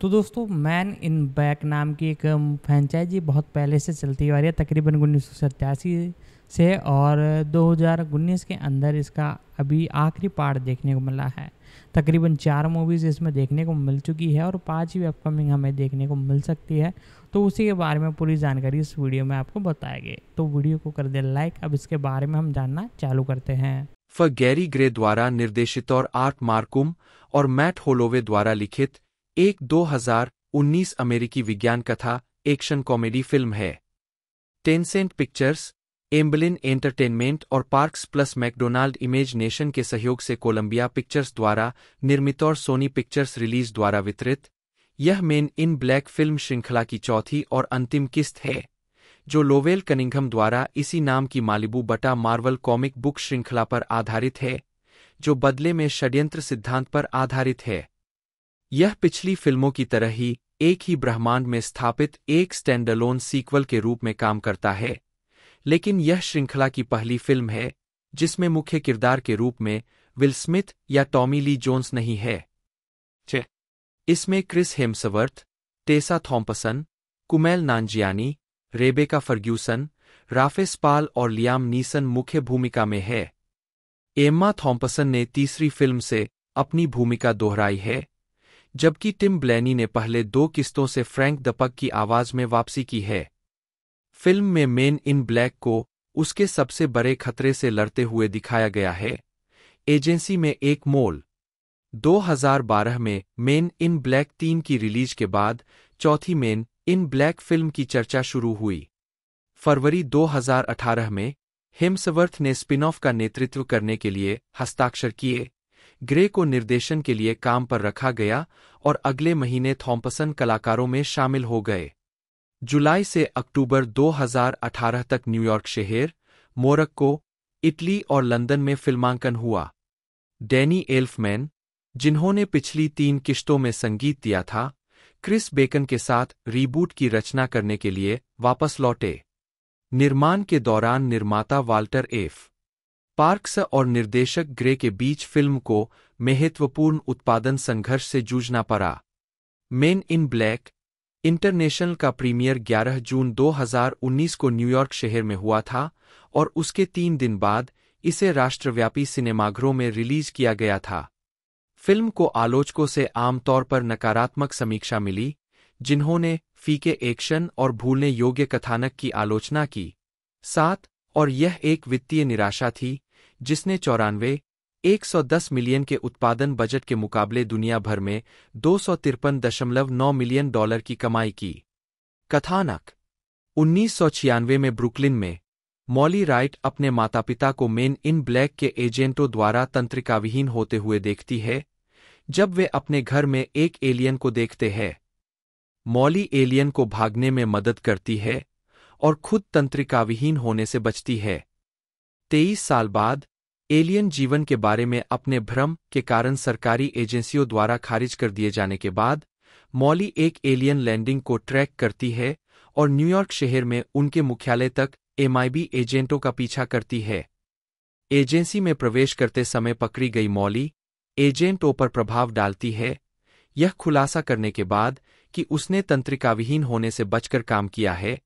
तो दोस्तों man in back नाम की एक फ्रेंचाइजी बहुत पहले से चलती आ रही है तकरीबन उन्नीस सौ से और दो के अंदर इसका अभी आखिरी पार्ट देखने को मिला है तकरीबन चार मूवीज़ इसमें देखने को मिल चुकी है और पाँच ही अपकमिंग हमें देखने को मिल सकती है तो उसी के बारे में पूरी जानकारी इस वीडियो में आपको बताएंगे तो वीडियो को कर दे लाइक अब इसके बारे में हम जानना चालू करते हैं फ गैरी ग्रे द्वारा निर्देशित और आर्ट मार्कुम और मैट होलोवे द्वारा लिखित एक 2019 अमेरिकी विज्ञान कथा एक्शन कॉमेडी फिल्म है टेंसेंट पिक्चर्स एम्बलिन एंटरटेनमेंट और Parkes plus MacDonald Image Nation के सहयोग से कोलंबिया पिक्चर्स द्वारा निर्मित और सोनी पिक्चर्स रिलीज द्वारा वितरित यह मेन इन ब्लैक फिल्म श्रृंखला की चौथी और अंतिम किस्त है जो लोवेल कनिंघम द्वारा इसी नाम की मालिबू बटा मार्वल कॉमिक बुक श्रृंखला पर आधारित है जो बदले में षड्यंत्र सिद्धांत पर आधारित है यह पिछली फिल्मों की तरह ही एक ही ब्रह्मांड में स्थापित एक स्टैंडलोन सीक्वल के रूप में काम करता है लेकिन यह श्रृंखला की पहली फिल्म है जिसमें मुख्य किरदार के रूप में विल स्मिथ या टॉमी ली जोन्स नहीं है इसमें Chris Hemsworth Tessa Thompson Kumail Nanjiani Rebecca Ferguson Rafe Spall और लियाम नीसन मुख्य भूमिका में है एम्मा थॉम्पसन ने तीसरी फिल्म से अपनी भूमिका दोहराई है जबकि टिम ब्लैनी ने पहले दो किस्तों से फ्रैंक दपक की आवाज में वापसी की है फिल्म में मेन इन ब्लैक को उसके सबसे बड़े खतरे से लड़ते हुए दिखाया गया है एजेंसी में एक मोल 2012 में मेन इन ब्लैक तीन की रिलीज के बाद चौथी मेन इन ब्लैक फिल्म की चर्चा शुरू हुई फरवरी 2018 में हिम्सवर्थ ने स्पिन ऑफ का नेतृत्व करने के लिए हस्ताक्षर किए ग्रे को निर्देशन के लिए काम पर रखा गया और अगले महीने थॉम्पसन कलाकारों में शामिल हो गए जुलाई से अक्टूबर 2018 तक न्यूयॉर्क शहर मोरक्को इटली और लंदन में फिल्मांकन हुआ डैनी एल्फमैन जिन्होंने पिछली तीन किश्तों में संगीत दिया था क्रिस बेकन के साथ रीबूट की रचना करने के लिए वापस लौटे निर्माण के दौरान निर्माता वाल्टर एफ स्पार्क्स और निर्देशक ग्रे के बीच फिल्म को महत्वपूर्ण उत्पादन संघर्ष से जूझना पड़ा मेन इन ब्लैक इंटरनेशनल का प्रीमियर 11 जून 2019 को न्यूयॉर्क शहर में हुआ था और उसके तीन दिन बाद इसे राष्ट्रव्यापी सिनेमाघरों में रिलीज किया गया था फिल्म को आलोचकों से आमतौर पर नकारात्मक समीक्षा मिली जिन्होंने फीके एक्शन और भूलने योग्य कथानक की आलोचना की साथ और यह एक वित्तीय निराशा थी जिसने चौरानवे 110 मिलियन के उत्पादन बजट के मुकाबले दुनिया भर में दो मिलियन डॉलर की कमाई की कथानक उन्नीस में ब्रुकलिन में मॉली राइट अपने माता पिता को मेन इन ब्लैक के एजेंटों द्वारा तंत्रिकाविहीन होते हुए देखती है जब वे अपने घर में एक एलियन को देखते हैं मॉली एलियन को भागने में मदद करती है और खुद तंत्रिकाविहीन होने से बचती है तेईस साल बाद एलियन जीवन के बारे में अपने भ्रम के कारण सरकारी एजेंसियों द्वारा खारिज कर दिए जाने के बाद मॉली एक एलियन लैंडिंग को ट्रैक करती है और न्यूयॉर्क शहर में उनके मुख्यालय तक एमआईबी एजेंटों का पीछा करती है एजेंसी में प्रवेश करते समय पकड़ी गई मौली एजेंटों पर प्रभाव डालती है यह खुलासा करने के बाद कि उसने तंत्रिकाविहीन होने से बचकर काम किया है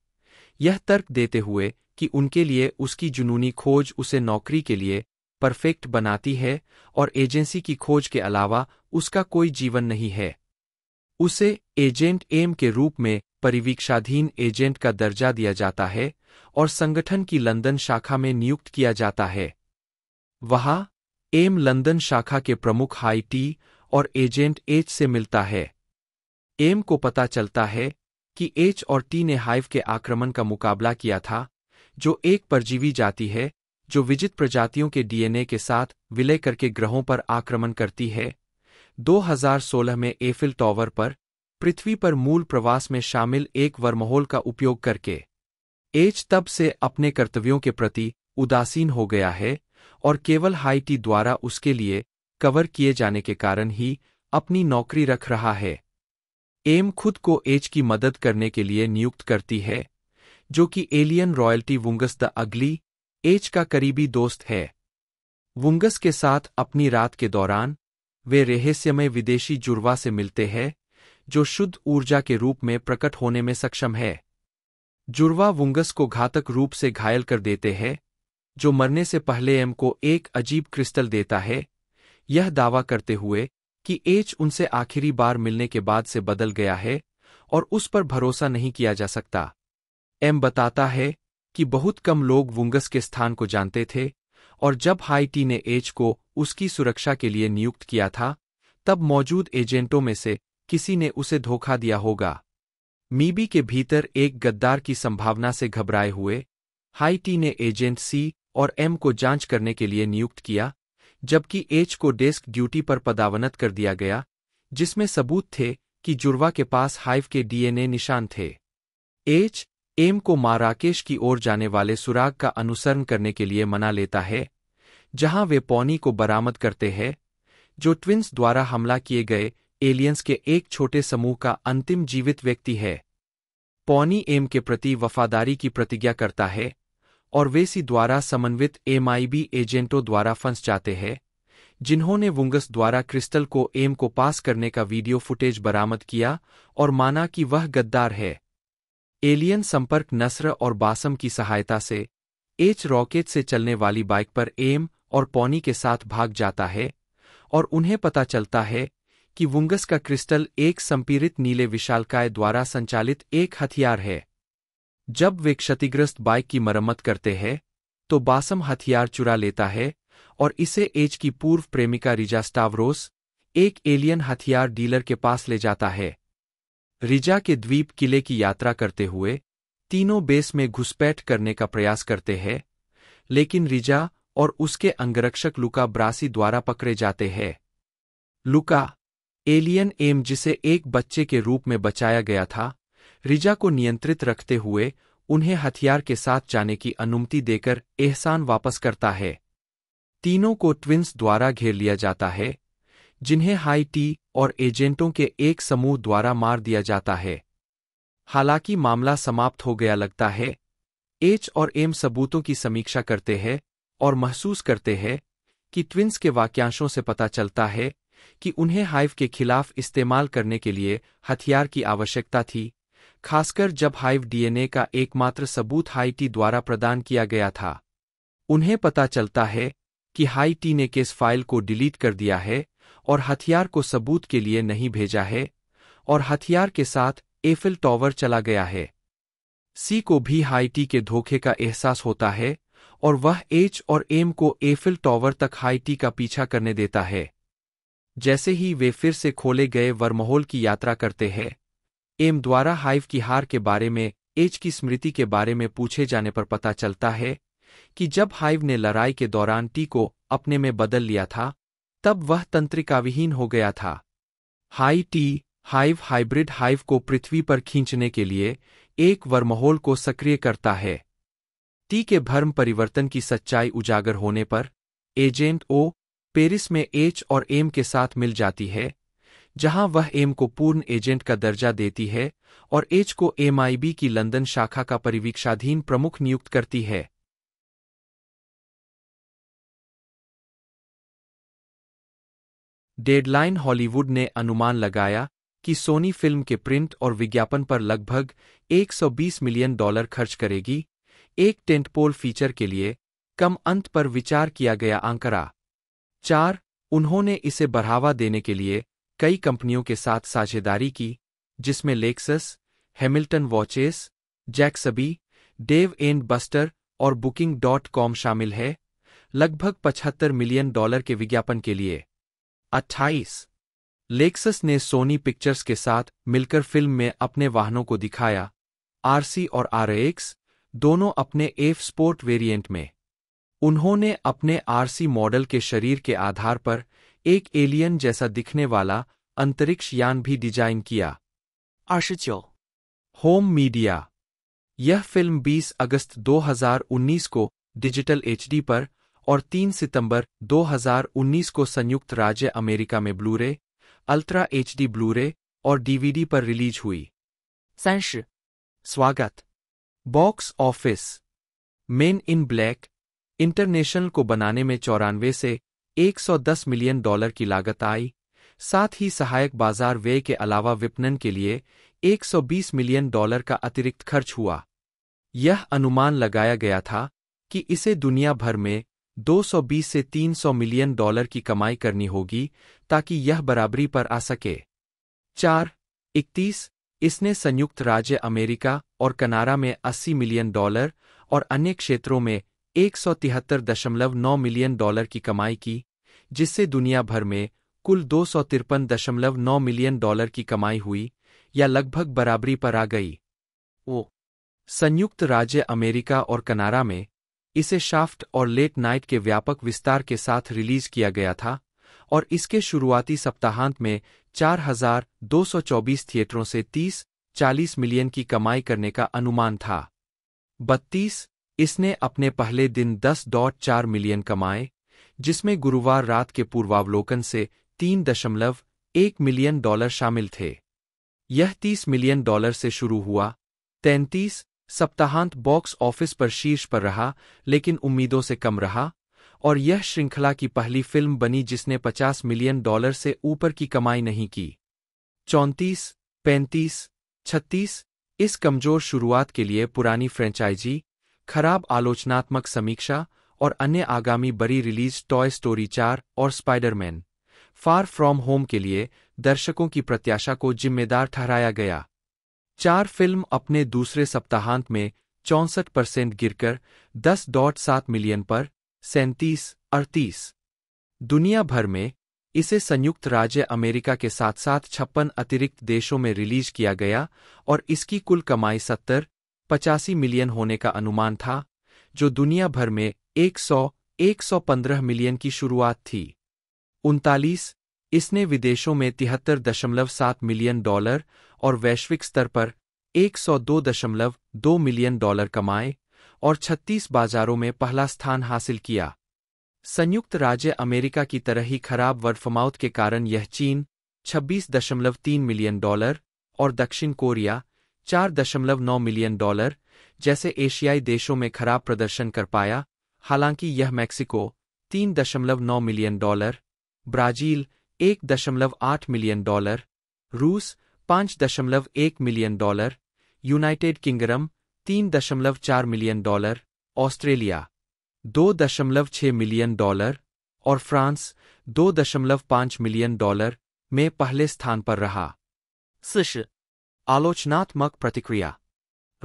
यह तर्क देते हुए कि उनके लिए उसकी जुनूनी खोज उसे नौकरी के लिए परफेक्ट बनाती है और एजेंसी की खोज के अलावा उसका कोई जीवन नहीं है उसे एजेंट एम के रूप में परिवीक्षाधीन एजेंट का दर्जा दिया जाता है और संगठन की लंदन शाखा में नियुक्त किया जाता है वहां एम लंदन शाखा के प्रमुख हाई टी और एजेंट एच से मिलता है एम को पता चलता है कि एच और टी ने हाइव के आक्रमण का मुकाबला किया था जो एक परजीवी जाति है जो विजित प्रजातियों के डीएनए के साथ विलय करके ग्रहों पर आक्रमण करती है 2016 में एफिल टॉवर पर पृथ्वी पर मूल प्रवास में शामिल एक वर्महोल का उपयोग करके एच तब से अपने कर्तव्यों के प्रति उदासीन हो गया है और केवल हाईटी द्वारा उसके लिए कवर किए जाने के कारण ही अपनी नौकरी रख रहा है एम खुद को एज की मदद करने के लिए नियुक्त करती है जो कि alien royalty Vungus the Ugly H का करीबी दोस्त है वुंगस के साथ अपनी रात के दौरान वे रहस्यमय विदेशी जुड़वा से मिलते हैं जो शुद्ध ऊर्जा के रूप में प्रकट होने में सक्षम है जुड़वा वुंगस को घातक रूप से घायल कर देते हैं जो मरने से पहले एम को एक अजीब क्रिस्टल देता है यह दावा करते हुए कि एच उनसे आखिरी बार मिलने के बाद से बदल गया है और उस पर भरोसा नहीं किया जा सकता एम बताता है कि बहुत कम लोग वुंगस के स्थान को जानते थे और जब हाईटी ने एज को उसकी सुरक्षा के लिए नियुक्त किया था तब मौजूद एजेंटों में से किसी ने उसे धोखा दिया होगा मीबी के भीतर एक गद्दार की संभावना से घबराए हुए हाईटी ने एजेंट सी और एम को जांच करने के लिए नियुक्त किया जबकि एच को डेस्क ड्यूटी पर पदावनत कर दिया गया जिसमें सबूत थे कि जुड़वा के पास हाइव के डीएनए निशान थे एच एम को राकेश की ओर जाने वाले सुराग का अनुसरण करने के लिए मना लेता है जहां वे पौनी को बरामद करते हैं जो ट्विंस द्वारा हमला किए गए एलियंस के एक छोटे समूह का अंतिम जीवित व्यक्ति है पौनी एम के प्रति वफादारी की प्रतिज्ञा करता है और वेसी द्वारा समन्वित एमआईबी एजेंटों द्वारा फंस जाते हैं जिन्होंने वुंगस द्वारा क्रिस्टल को एम को पास करने का वीडियो फुटेज बरामद किया और माना कि वह गद्दार है एलियन संपर्क नस्र और बासम की सहायता से एच रॉकेट से चलने वाली बाइक पर एम और पौनी के साथ भाग जाता है और उन्हें पता चलता है कि वुंगस का क्रिस्टल एक संपीड़ित नीले विशालकाय द्वारा संचालित एक हथियार है जब वे क्षतिग्रस्त बाइक की मरम्मत करते हैं तो बासम हथियार चुरा लेता है और इसे एज की पूर्व प्रेमिका रिजा स्टावरोस एक एलियन हथियार डीलर के पास ले जाता है रिजा के द्वीप किले की यात्रा करते हुए तीनों बेस में घुसपैठ करने का प्रयास करते हैं लेकिन रिजा और उसके अंगरक्षक लुका ब्रासी द्वारा पकड़े जाते हैं लुका एलियन एम जिसे एक बच्चे के रूप में बचाया गया था रिजा को नियंत्रित रखते हुए उन्हें हथियार के साथ जाने की अनुमति देकर एहसान वापस करता है तीनों को ट्विंस द्वारा घेर लिया जाता है जिन्हें हाई टी और एजेंटों के एक समूह द्वारा मार दिया जाता है हालांकि मामला समाप्त हो गया लगता है एच और एम सबूतों की समीक्षा करते हैं और महसूस करते हैं कि ट्विंस के वाक्यांशों से पता चलता है कि उन्हें हाइव के खिलाफ इस्तेमाल करने के लिए हथियार की आवश्यकता थी खासकर जब हाइव डीएनए का एकमात्र सबूत हाईटी द्वारा प्रदान किया गया था उन्हें पता चलता है कि हाईटी ने केस फाइल को डिलीट कर दिया है और हथियार को सबूत के लिए नहीं भेजा है और हथियार के साथ एफिल टॉवर चला गया है सी को भी हाईटी के धोखे का एहसास होता है और वह एच और एम को एफिल टॉवर तक हाईटी का पीछा करने देता है जैसे ही वे फिर से खोले गए वर्महोल की यात्रा करते हैं एम द्वारा हाइव की हार के बारे में एच की स्मृति के बारे में पूछे जाने पर पता चलता है कि जब हाइव ने लड़ाई के दौरान टी को अपने में बदल लिया था तब वह तंत्रिकाविहीन हो गया था High T hive hybrid hive को पृथ्वी पर खींचने के लिए एक वर्महोल को सक्रिय करता है टी के भर्म परिवर्तन की सच्चाई उजागर होने पर एजेंट ओ पेरिस में एच और एम के साथ मिल जाती है जहां वह एम को पूर्ण एजेंट का दर्जा देती है और एच को एमआईबी की लंदन शाखा का परिवीक्षाधीन प्रमुख नियुक्त करती है डेडलाइन हॉलीवुड ने अनुमान लगाया कि सोनी फिल्म के प्रिंट और विज्ञापन पर लगभग 120 मिलियन डॉलर खर्च करेगी एक टेंटपोल फीचर के लिए कम अंत पर विचार किया गया आंकड़ा चार उन्होंने इसे बढ़ावा देने के लिए कई कंपनियों के साथ साझेदारी की जिसमें लेक्सस हैमिल्टन वॉचेस जैकसबी डेव एंड बस्टर और बुकिंग डॉट कॉम शामिल है लगभग 75 मिलियन डॉलर के विज्ञापन के लिए अट्ठाईस लेक्सस ने सोनी पिक्चर्स के साथ मिलकर फिल्म में अपने वाहनों को दिखाया आरसी और आरएक्स दोनों अपने एफ स्पोर्ट वेरिएंट में उन्होंने अपने आरसी मॉडल के शरीर के आधार पर एक एलियन जैसा दिखने वाला अंतरिक्ष यान भी डिजाइन किया आशिचो होम मीडिया यह फिल्म 20 अगस्त 2019 को डिजिटल एचडी पर और 3 सितंबर 2019 को संयुक्त राज्य अमेरिका में blu ray ultra H D blu ray और डीवीडी पर रिलीज हुई सैंश स्वागत box office Men in black International को बनाने में चौरानवे से 110 मिलियन डॉलर की लागत आई साथ ही सहायक बाजार व्यय के अलावा विपणन के लिए 120 मिलियन डॉलर का अतिरिक्त खर्च हुआ यह अनुमान लगाया गया था कि इसे दुनिया भर में 220 से 300 मिलियन डॉलर की कमाई करनी होगी ताकि यह बराबरी पर आ सके चार इकतीस इसने संयुक्त राज्य अमेरिका और कनाडा में 80 मिलियन डॉलर और अन्य क्षेत्रों में एक मिलियन डॉलर की कमाई की जिससे दुनिया भर में कुल दो मिलियन डॉलर की कमाई हुई या लगभग बराबरी पर आ गई वो संयुक्त राज्य अमेरिका और कनाडा में इसे शाफ्ट और लेट नाइट के व्यापक विस्तार के साथ रिलीज किया गया था और इसके शुरुआती सप्ताहांत में 4,224 थिएटरों से 30-40 मिलियन की कमाई करने का अनुमान था 32 इसने अपने पहले दिन 10.4 मिलियन कमाए जिसमें गुरुवार रात के पूर्वावलोकन से 3.1 मिलियन डॉलर शामिल थे यह 30 मिलियन डॉलर से शुरू हुआ 33 सप्ताहांत बॉक्स ऑफिस पर शीर्ष पर रहा लेकिन उम्मीदों से कम रहा और यह श्रृंखला की पहली फिल्म बनी जिसने 50 मिलियन डॉलर से ऊपर की कमाई नहीं की चौंतीस पैंतीस छत्तीस इस कमजोर शुरुआत के लिए पुरानी फ्रेंचाइजी खराब आलोचनात्मक समीक्षा और अन्य आगामी बड़ी रिलीज टॉय स्टोरी चार और स्पाइडरमैन फार फ्रॉम होम के लिए दर्शकों की प्रत्याशा को जिम्मेदार ठहराया गया चार फिल्म अपने दूसरे सप्ताहांत में चौंसठ परसेंट गिरकर दस डॉट सात मिलियन पर सैंतीस अड़तीस दुनिया भर में इसे संयुक्त राज्य अमेरिका के साथ साथ छप्पन अतिरिक्त देशों में रिलीज किया गया और इसकी कुल कमाई सत्तर पचासी मिलियन होने का अनुमान था जो दुनिया भर में एक सौ एक सौ पंद्रह मिलियन की शुरुआत थी उनतालीस इसने विदेशों में तिहत्तर दशमलव सात मिलियन डॉलर और वैश्विक स्तर पर 102.2 मिलियन डॉलर कमाए और 36 बाजारों में पहला स्थान हासिल किया संयुक्त राज्य अमेरिका की तरह ही खराब वर्फमाउथ के कारण यह चीन 26.3 मिलियन डॉलर और दक्षिण कोरिया 4.9 मिलियन डॉलर जैसे एशियाई देशों में खराब प्रदर्शन कर पाया हालांकि यह Mexico 3.9 million dollar Brazil 1.8 million dollar रूस पांच दशमलव एक मिलियन डॉलर यूनाइटेड किंगडम तीन दशमलव चार मिलियन डॉलर ऑस्ट्रेलिया दो दशमलव छह मिलियन डॉलर और फ्रांस दो दशमलव पांच मिलियन डॉलर में पहले स्थान पर रहा शिष्य आलोचनात्मक प्रतिक्रिया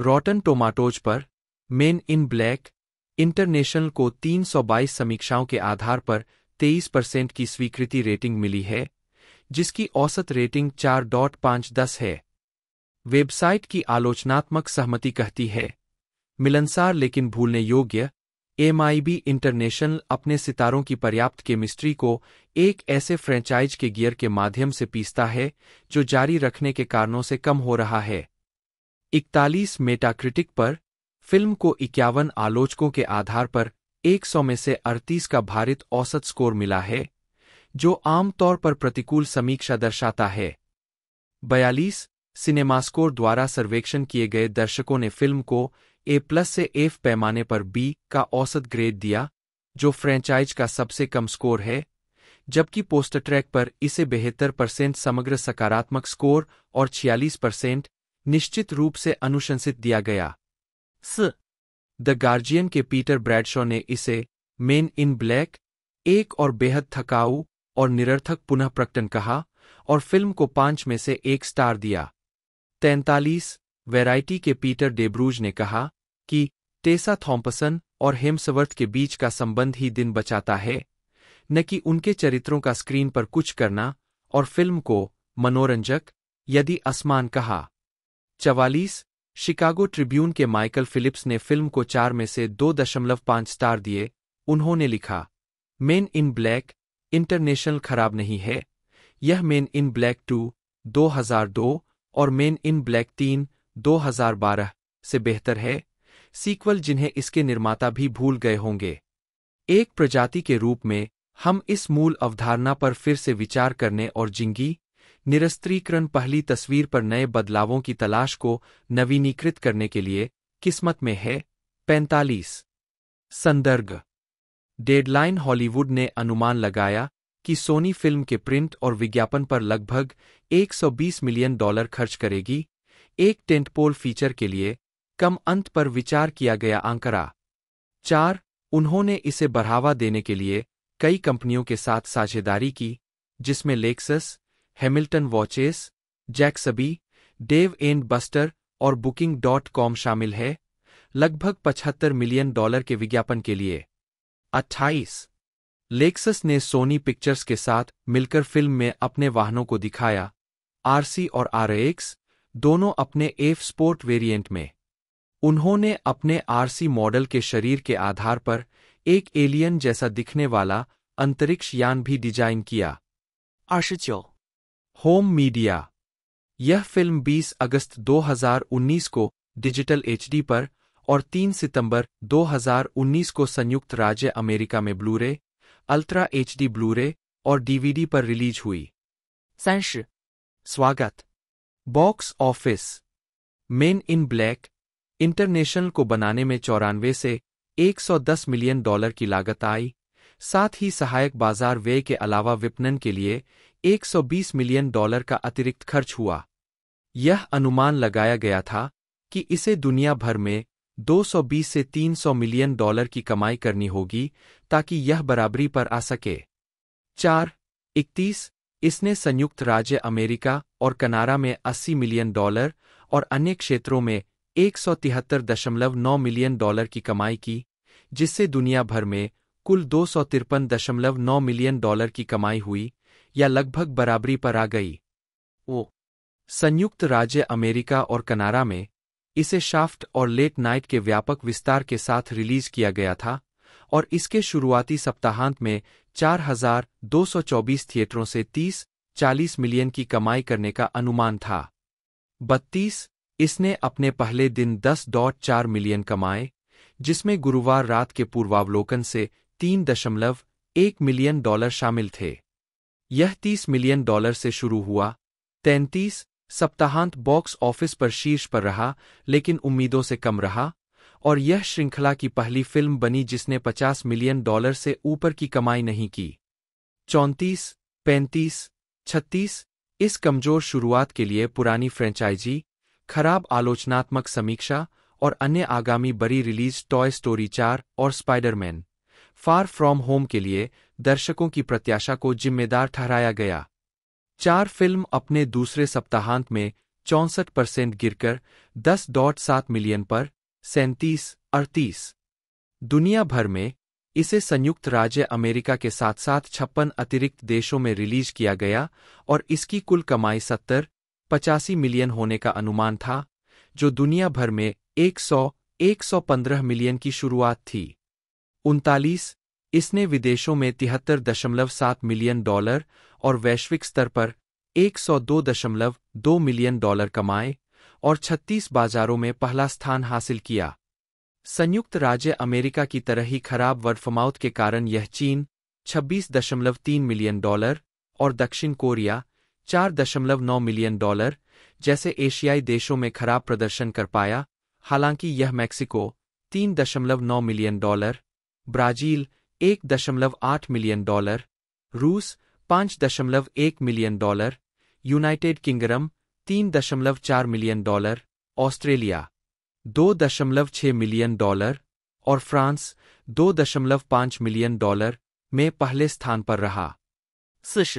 रॉटन टोमाटोज पर मेन इन ब्लैक इंटरनेशनल को 322 समीक्षाओं के आधार पर 23 परसेंट की स्वीकृति रेटिंग मिली है जिसकी औसत रेटिंग चार डॉट पाँच दस है वेबसाइट की आलोचनात्मक सहमति कहती है मिलनसार लेकिन भूलने योग्य एमआईबी इंटरनेशनल अपने सितारों की पर्याप्त केमिस्ट्री को एक ऐसे फ्रेंचाइज के गियर के माध्यम से पीसता है जो जारी रखने के कारणों से कम हो रहा है इकतालीस मेटाक्रिटिक पर फिल्म को इक्यावन आलोचकों के आधार पर 100 में से अड़तीस का भारित औसत स्कोर मिला है जो आमतौर पर प्रतिकूल समीक्षा दर्शाता है बयालीस सिनेमास्कोर द्वारा सर्वेक्षण किए गए दर्शकों ने फिल्म को ए प्लस से एफ पैमाने पर बी का औसत ग्रेड दिया जो फ्रेंचाइज का सबसे कम स्कोर है जबकि पोस्टर ट्रैक पर इसे बेहतर परसेंट समग्र सकारात्मक स्कोर और 46 परसेंट निश्चित रूप से अनुशंसित दिया गया स द गार्जियन के पीटर ब्रैडशॉ ने इसे मेन इन ब्लैक एक और बेहद थकाऊ और निरर्थक पुनः प्रकटन कहा और फिल्म को पांच में से एक स्टार दिया तैंतालीस वैरायटी के पीटर डेब्रूज ने कहा कि टेसा थॉम्पसन और हेम्सवर्थ के बीच का संबंध ही दिन बचाता है न कि उनके चरित्रों का स्क्रीन पर कुछ करना और फिल्म को मनोरंजक यदि आसमान कहा चवालीस शिकागो ट्रिब्यून के माइकल फिलिप्स ने फिल्म को चार में से दो दशमलव पांच स्टार दिए उन्होंने लिखा मेन इन ब्लैक इंटरनेशनल खराब नहीं है यह मेन इन ब्लैक टू 2002 और मेन इन ब्लैक तीन 2012 से बेहतर है सीक्वल जिन्हें इसके निर्माता भी भूल गए होंगे एक प्रजाति के रूप में हम इस मूल अवधारणा पर फिर से विचार करने और जिंगी निरस्त्रीकरण पहली तस्वीर पर नए बदलावों की तलाश को नवीनीकृत करने के लिए किस्मत में है पैंतालीस संदर्भ डेडलाइन हॉलीवुड ने अनुमान लगाया कि सोनी फिल्म के प्रिंट और विज्ञापन पर लगभग 120 मिलियन डॉलर खर्च करेगी एक टेंटपोल फीचर के लिए कम अंत पर विचार किया गया आंकड़ा चार उन्होंने इसे बढ़ावा देने के लिए कई कंपनियों के साथ साझेदारी की जिसमें लेक्सस हैमिल्टन वॉचेस जैक्सबी डेव एंड बस्टर और बुकिंग डॉट कॉम शामिल है लगभग 75 मिलियन डॉलर के विज्ञापन के लिए अट्ठाईस लेक्सस ने सोनी पिक्चर्स के साथ मिलकर फिल्म में अपने वाहनों को दिखाया आरसी और आरएक्स दोनों अपने एफ स्पोर्ट वेरिएंट में उन्होंने अपने आरसी मॉडल के शरीर के आधार पर एक एलियन जैसा दिखने वाला अंतरिक्ष यान भी डिजाइन किया आशिचो होम मीडिया यह फिल्म 20 अगस्त 2019 को डिजिटल एचडी पर और 3 सितंबर 2019 को संयुक्त राज्य अमेरिका में blu ray ultra H D blu ray और डीवीडी पर रिलीज हुई सैंश स्वागत box office Men in black International को बनाने में चौरानवे से 110 मिलियन डॉलर की लागत आई साथ ही सहायक बाजार व्यय के अलावा विपणन के लिए 120 मिलियन डॉलर का अतिरिक्त खर्च हुआ यह अनुमान लगाया गया था कि इसे दुनिया भर में 220 से 300 मिलियन डॉलर की कमाई करनी होगी ताकि यह बराबरी पर आ सके चार इकतीस इसने संयुक्त राज्य अमेरिका और कनाडा में 80 मिलियन डॉलर और अन्य क्षेत्रों में एक मिलियन डॉलर की कमाई की जिससे दुनिया भर में कुल दो मिलियन डॉलर की कमाई हुई या लगभग बराबरी पर आ गई वो संयुक्त राज्य अमेरिका और कनाडा में इसे शाफ्ट और लेट नाइट के व्यापक विस्तार के साथ रिलीज किया गया था और इसके शुरुआती सप्ताहांत में 4,224 थिएटरों से 30-40 मिलियन की कमाई करने का अनुमान था 32 इसने अपने पहले दिन 10.4 मिलियन कमाए जिसमें गुरुवार रात के पूर्वावलोकन से 3.1 मिलियन डॉलर शामिल थे यह 30 मिलियन डॉलर से शुरू हुआ 33 सप्ताहांत बॉक्स ऑफिस पर शीर्ष पर रहा लेकिन उम्मीदों से कम रहा और यह श्रृंखला की पहली फिल्म बनी जिसने 50 मिलियन डॉलर से ऊपर की कमाई नहीं की चौंतीस पैंतीस छत्तीस इस कमजोर शुरुआत के लिए पुरानी फ्रेंचाइजी खराब आलोचनात्मक समीक्षा और अन्य आगामी बड़ी रिलीज टॉय स्टोरी चार और स्पाइडरमैन फार फ्रॉम होम के लिए दर्शकों की प्रत्याशा को जिम्मेदार ठहराया गया चार फिल्म अपने दूसरे सप्ताहांत में चौंसठ परसेंट गिरकर दस डॉट सात मिलियन पर सैंतीस अड़तीस दुनिया भर में इसे संयुक्त राज्य अमेरिका के साथ साथ छप्पन अतिरिक्त देशों में रिलीज किया गया और इसकी कुल कमाई सत्तर पचासी मिलियन होने का अनुमान था जो दुनिया भर में 100 115 मिलियन की शुरुआत थी उनतालीस इसने विदेशों में तिहत्तर दशमलव सात मिलियन डॉलर और वैश्विक स्तर पर 102.2 मिलियन डॉलर कमाए और 36 बाजारों में पहला स्थान हासिल किया संयुक्त राज्य अमेरिका की तरह ही खराब वर्फमाउथ के कारण यह चीन 26.3 मिलियन डॉलर और दक्षिण कोरिया 4.9 मिलियन डॉलर जैसे एशियाई देशों में खराब प्रदर्शन कर पाया हालांकि यह Mexico 3.9 million dollar Brazil 1.8 million dollar रूस पांच दशमलव एक मिलियन डॉलर यूनाइटेड किंगडम तीन दशमलव चार मिलियन डॉलर ऑस्ट्रेलिया दो दशमलव छह मिलियन डॉलर और फ्रांस दो दशमलव पांच मिलियन डॉलर में पहले स्थान पर रहा सिश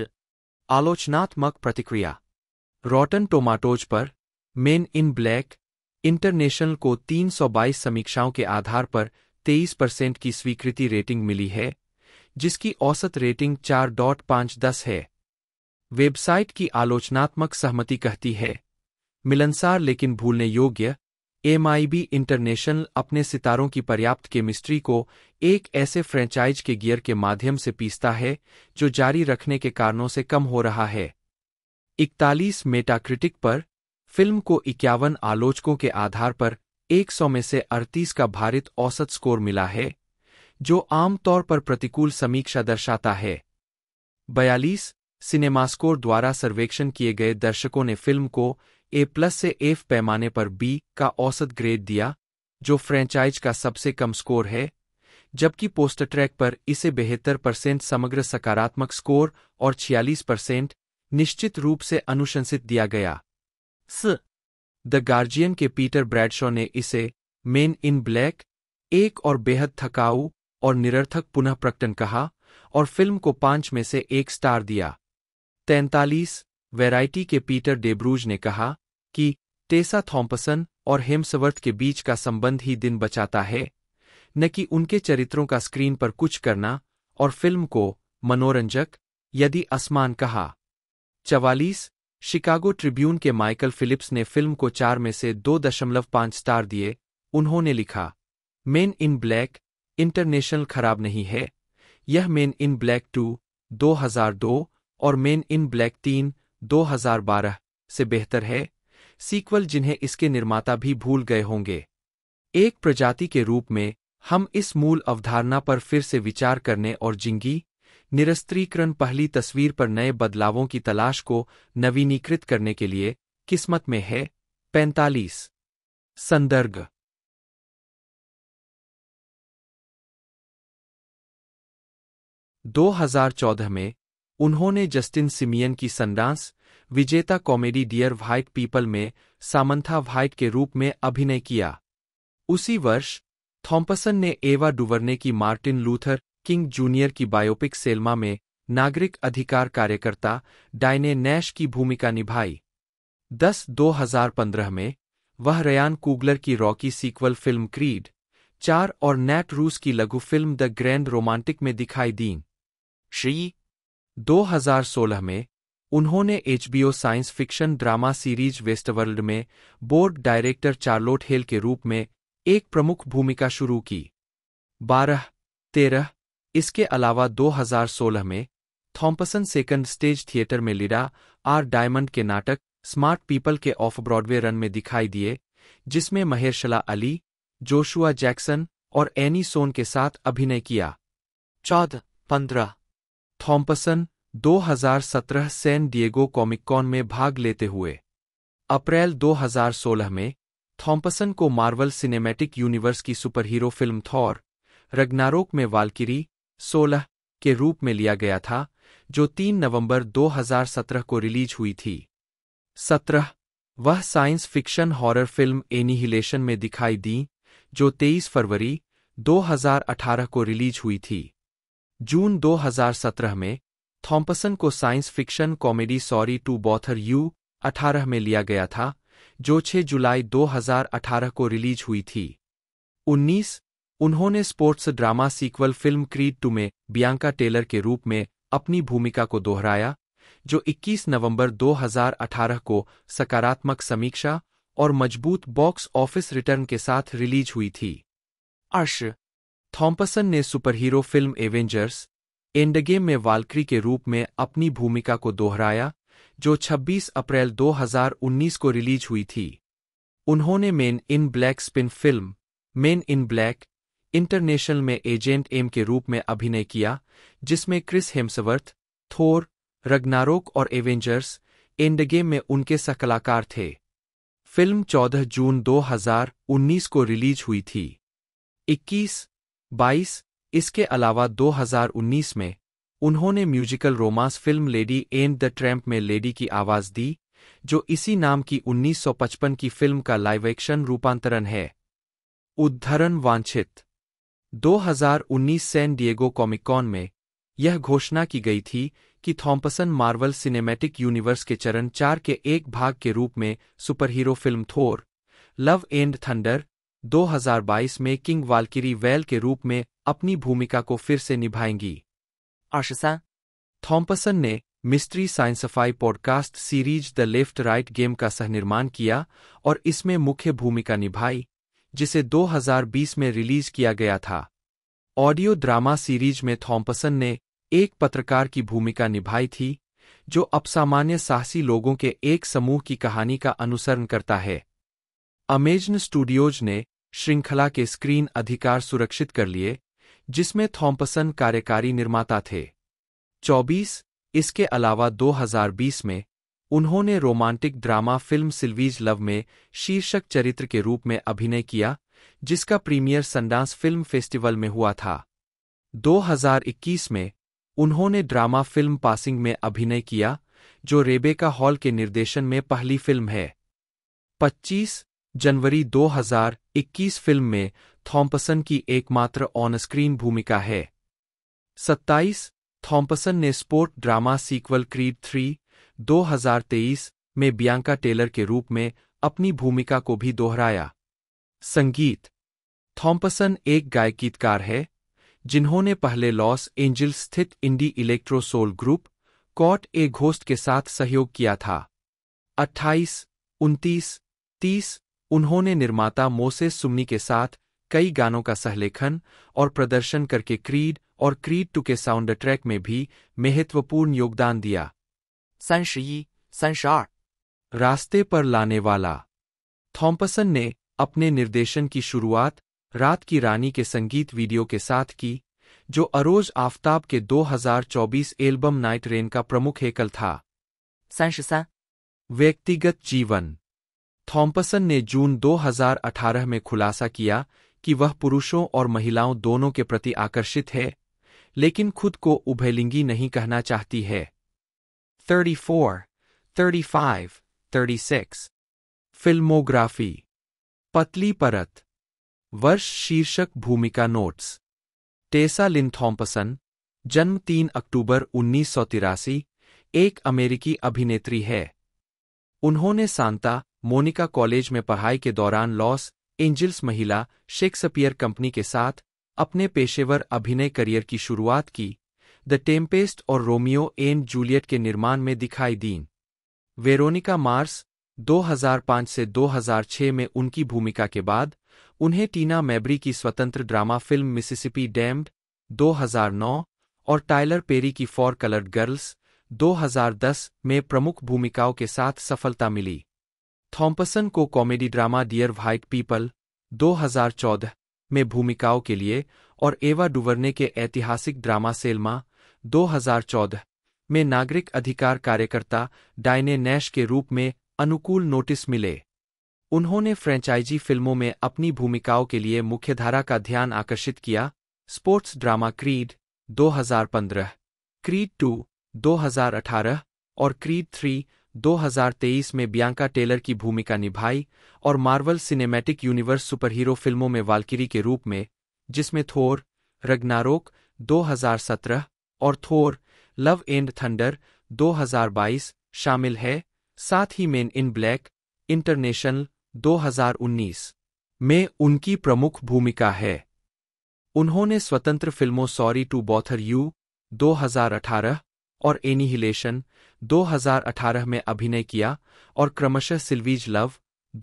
आलोचनात्मक प्रतिक्रिया रॉटन टोमाटोज पर मेन इन ब्लैक इंटरनेशनल को 322 समीक्षाओं के आधार पर 23 परसेंट की स्वीकृति रेटिंग मिली है जिसकी औसत रेटिंग चार डॉट पाँच दस है वेबसाइट की आलोचनात्मक सहमति कहती है मिलनसार लेकिन भूलने योग्य एमआईबी इंटरनेशनल अपने सितारों की पर्याप्त केमिस्ट्री को एक ऐसे फ्रेंचाइज के गियर के माध्यम से पीसता है जो जारी रखने के कारणों से कम हो रहा है इकतालीस मेटाक्रिटिक पर फिल्म को इक्यावन आलोचकों के आधार पर 100 में से अड़तीस का भारित औसत स्कोर मिला है जो आमतौर पर प्रतिकूल समीक्षा दर्शाता है बयालीस सिनेमास्कोर द्वारा सर्वेक्षण किए गए दर्शकों ने फिल्म को ए प्लस से एफ पैमाने पर बी का औसत ग्रेड दिया जो फ्रेंचाइज का सबसे कम स्कोर है जबकि पोस्टर ट्रैक पर इसे बेहतर परसेंट समग्र सकारात्मक स्कोर और 46 परसेंट निश्चित रूप से अनुशंसित दिया गया स द गार्जियन के पीटर ब्रैडशॉ ने इसे मेन इन ब्लैक एक और बेहद थकाऊ और निरर्थक पुनः प्रकटन कहा और फिल्म को पांच में से एक स्टार दिया तैंतालीस वैरायटी के पीटर डेब्रूज ने कहा कि टेसा थॉम्पसन और हेम्सवर्थ के बीच का संबंध ही दिन बचाता है न कि उनके चरित्रों का स्क्रीन पर कुछ करना और फिल्म को मनोरंजक यदि आसमान कहा चवालीस शिकागो ट्रिब्यून के माइकल फिलिप्स ने फिल्म को चार में से दो दशमलव पांच स्टार दिए उन्होंने लिखा मेन इन ब्लैक इंटरनेशनल खराब नहीं है यह मेन इन ब्लैक टू 2002 और मेन इन ब्लैक तीन 2012 से बेहतर है सीक्वल जिन्हें इसके निर्माता भी भूल गए होंगे एक प्रजाति के रूप में हम इस मूल अवधारणा पर फिर से विचार करने और जिंगी निरस्त्रीकरण पहली तस्वीर पर नए बदलावों की तलाश को नवीनीकृत करने के लिए किस्मत में है पैंतालीस संदर्भ 2014 में उन्होंने जस्टिन सिमियन की संडांस विजेता कॉमेडी डियर व्हाइट पीपल में सामंथा व्हाइट के रूप में अभिनय किया उसी वर्ष थॉम्पसन ने एवा डुवरने की मार्टिन लूथर किंग जूनियर की बायोपिक सेल्मा में नागरिक अधिकार कार्यकर्ता डायने नैश की भूमिका निभाई 10 2015 में वह रयान कूगलर की रॉकी सीक्वल फिल्म क्रीड चार और नैट रूस की लघु फिल्म द ग्रैंड रोमांटिक में दिखाई दीं श्री 2016 में उन्होंने HBO science fiction drama series Westworld में बोर्ड डायरेक्टर चार्लोट हेल के रूप में एक प्रमुख भूमिका शुरू की बारह तेरह इसके अलावा 2016 में थॉम्पसन सेकंड स्टेज थिएटर में लिडा आर डायमंड के नाटक स्मार्ट पीपल के ऑफ ब्रॉडवे रन में दिखाई दिए जिसमें महेशला अली जोशुआ जैक्सन और एनी सोन के साथ अभिनय किया चौदह पंद्रह थॉम्पसन 2017 सैन डिएगो कॉमिकॉन में भाग लेते हुए अप्रैल 2016 में थॉम्पसन को मार्वल सिनेमैटिक यूनिवर्स की सुपरहीरो फिल्म थॉर रगनारोक में वालकिरी 16 के रूप में लिया गया था जो 3 नवंबर 2017 को रिलीज हुई थी 17 वह science fiction horror film Annihilation में दिखाई दी जो 23 फरवरी 2018 को रिलीज हुई थी जून 2017 में थॉम्पसन को science fiction comedy Sorry to Bother You 18 में लिया गया था जो 6 जुलाई 2018 को रिलीज हुई थी 19 उन्होंने sports drama sequel film Creed two में बियांका टेलर के रूप में अपनी भूमिका को दोहराया जो 21 नवंबर 2018 को सकारात्मक समीक्षा और मजबूत बॉक्स ऑफिस रिटर्न के साथ रिलीज हुई थी अर्श थॉम्पसन ने सुपरहीरो फिल्म एवेंजर्स एंडगेम में वाल्क्री के रूप में अपनी भूमिका को दोहराया जो 26 अप्रैल 2019 को रिलीज हुई थी उन्होंने Men in Black spin film main in black international में एजेंट एम के रूप में अभिनय किया जिसमें क्रिस हेम्सवर्थ थोर रगनारोक और एवेंजर्स एंडगेम में उनके सकलाकार थे फिल्म 14 जून 2019 को रिलीज हुई थी 21 बाईस इसके अलावा 2019 में उन्होंने musical romance film Lady and the Tramp में लेडी की आवाज़ दी जो इसी नाम की 1955 की फिल्म का लाइव एक्शन रूपांतरण है उद्धरण वांछित 2019 सैन डिएगो कॉमिकॉन में यह घोषणा की गई थी कि थॉम्पसन मार्वल सिनेमैटिक यूनिवर्स के चरण चार के एक भाग के रूप में superhero film Thor Love and Thunder 2022 में किंग वालकिरी वेल के रूप में अपनी भूमिका को फिर से निभाएंगी आशसा थॉम्पसन ने mystery sci-fi podcast series the Left Right Game का सहनिर्माण किया और इसमें मुख्य भूमिका निभाई जिसे 2020 में रिलीज किया गया था ऑडियो ड्रामा सीरीज में थॉम्पसन ने एक पत्रकार की भूमिका निभाई थी जो अपसामान्य साहसी लोगों के एक समूह की कहानी का अनुसरण करता है अमेजन स्टूडियोज ने श्रृंखला के स्क्रीन अधिकार सुरक्षित कर लिए जिसमें थॉम्पसन कार्यकारी निर्माता थे 24 इसके अलावा 2020 में उन्होंने romantic drama film Sylvie's Love में शीर्षक चरित्र के रूप में अभिनय किया जिसका प्रीमियर संडांस फिल्म फेस्टिवल में हुआ था 2021 में उन्होंने ड्रामा फिल्म पासिंग में अभिनय किया जो रेबेका हॉल के निर्देशन में पहली फिल्म है 25 जनवरी 2021 फिल्म में थॉम्पसन की एकमात्र ऑन स्क्रीन भूमिका है 27 थॉम्पसन ने स्पोर्ट ड्रामा सीक्वल क्रीड 3 2023 में बियांका टेलर के रूप में अपनी भूमिका को भी दोहराया संगीत थॉम्पसन एक गायकीतकार है जिन्होंने पहले लॉस एंजल्स स्थित indie electro soul group Caught a Ghost के साथ सहयोग किया था 28, 29, 30 उन्होंने निर्माता मोसे सुमनी के साथ कई गानों का सहलेखन और प्रदर्शन करके क्रीड और क्रीड टू के साउंड ट्रैक में भी महत्वपूर्ण योगदान दिया रास्ते पर लाने वाला थॉम्पसन ने अपने निर्देशन की शुरुआत रात की रानी के संगीत वीडियो के साथ की जो अरोज आफ्ताब के 2024 एल्बम नाइट रेन का प्रमुख एकल था व्यक्तिगत जीवन थॉम्पसन ने जून 2018 में खुलासा किया कि वह पुरुषों और महिलाओं दोनों के प्रति आकर्षित है लेकिन खुद को उभयलिंगी नहीं कहना चाहती है 34, 35, 36 फिल्मोग्राफी पतली परत वर्ष शीर्षक भूमिका नोट्स टेसा लिन थॉम्पसन जन्म 3 अक्टूबर उन्नीस एक अमेरिकी अभिनेत्री है उन्होंने सांता मोनिका कॉलेज में पढ़ाई के दौरान लॉस एंजल्स महिला शेक्सपियर कंपनी के साथ अपने पेशेवर अभिनय करियर की शुरुआत की द टेम्पेस्ट और रोमियो एंड जूलियट के निर्माण में दिखाई दीन वेरोनिका मार्स 2005 से 2006 में उनकी भूमिका के बाद उन्हें टीना मैब्री की स्वतंत्र ड्रामा फिल्म मिसिसिपी डैम्ड 2009 और टाइलर पेरी की फॉर कलर्ड गर्ल्स 2010 में प्रमुख भूमिकाओं के साथ सफलता मिली थॉम्पसन को comedy drama Dear White People 2014 में भूमिकाओं के लिए और एवा डुवरने के ऐतिहासिक ड्रामा सेलमा 2014 में नागरिक अधिकार कार्यकर्ता डायने नैश के रूप में अनुकूल नोटिस मिले उन्होंने फ्रेंचाइजी फिल्मों में अपनी भूमिकाओं के लिए मुख्यधारा का ध्यान आकर्षित किया sports drama Creed 2015, Creed two 2018 और क्रीड थ्री 2023 में बियांका टेलर की भूमिका निभाई और मार्वल सिनेमैटिक यूनिवर्स सुपरहीरो फिल्मों में वालकिरी के रूप में जिसमें थोर रगनारोक 2017 और थोर लव एंड थंडर 2022 शामिल है साथ ही मेन इन ब्लैक इंटरनेशनल 2019 में उनकी प्रमुख भूमिका है उन्होंने स्वतंत्र फिल्मों सॉरी टू बॉथर यू 2018 और एनिहिलेशन 2018 में अभिनय किया और क्रमशः सिल्वीज लव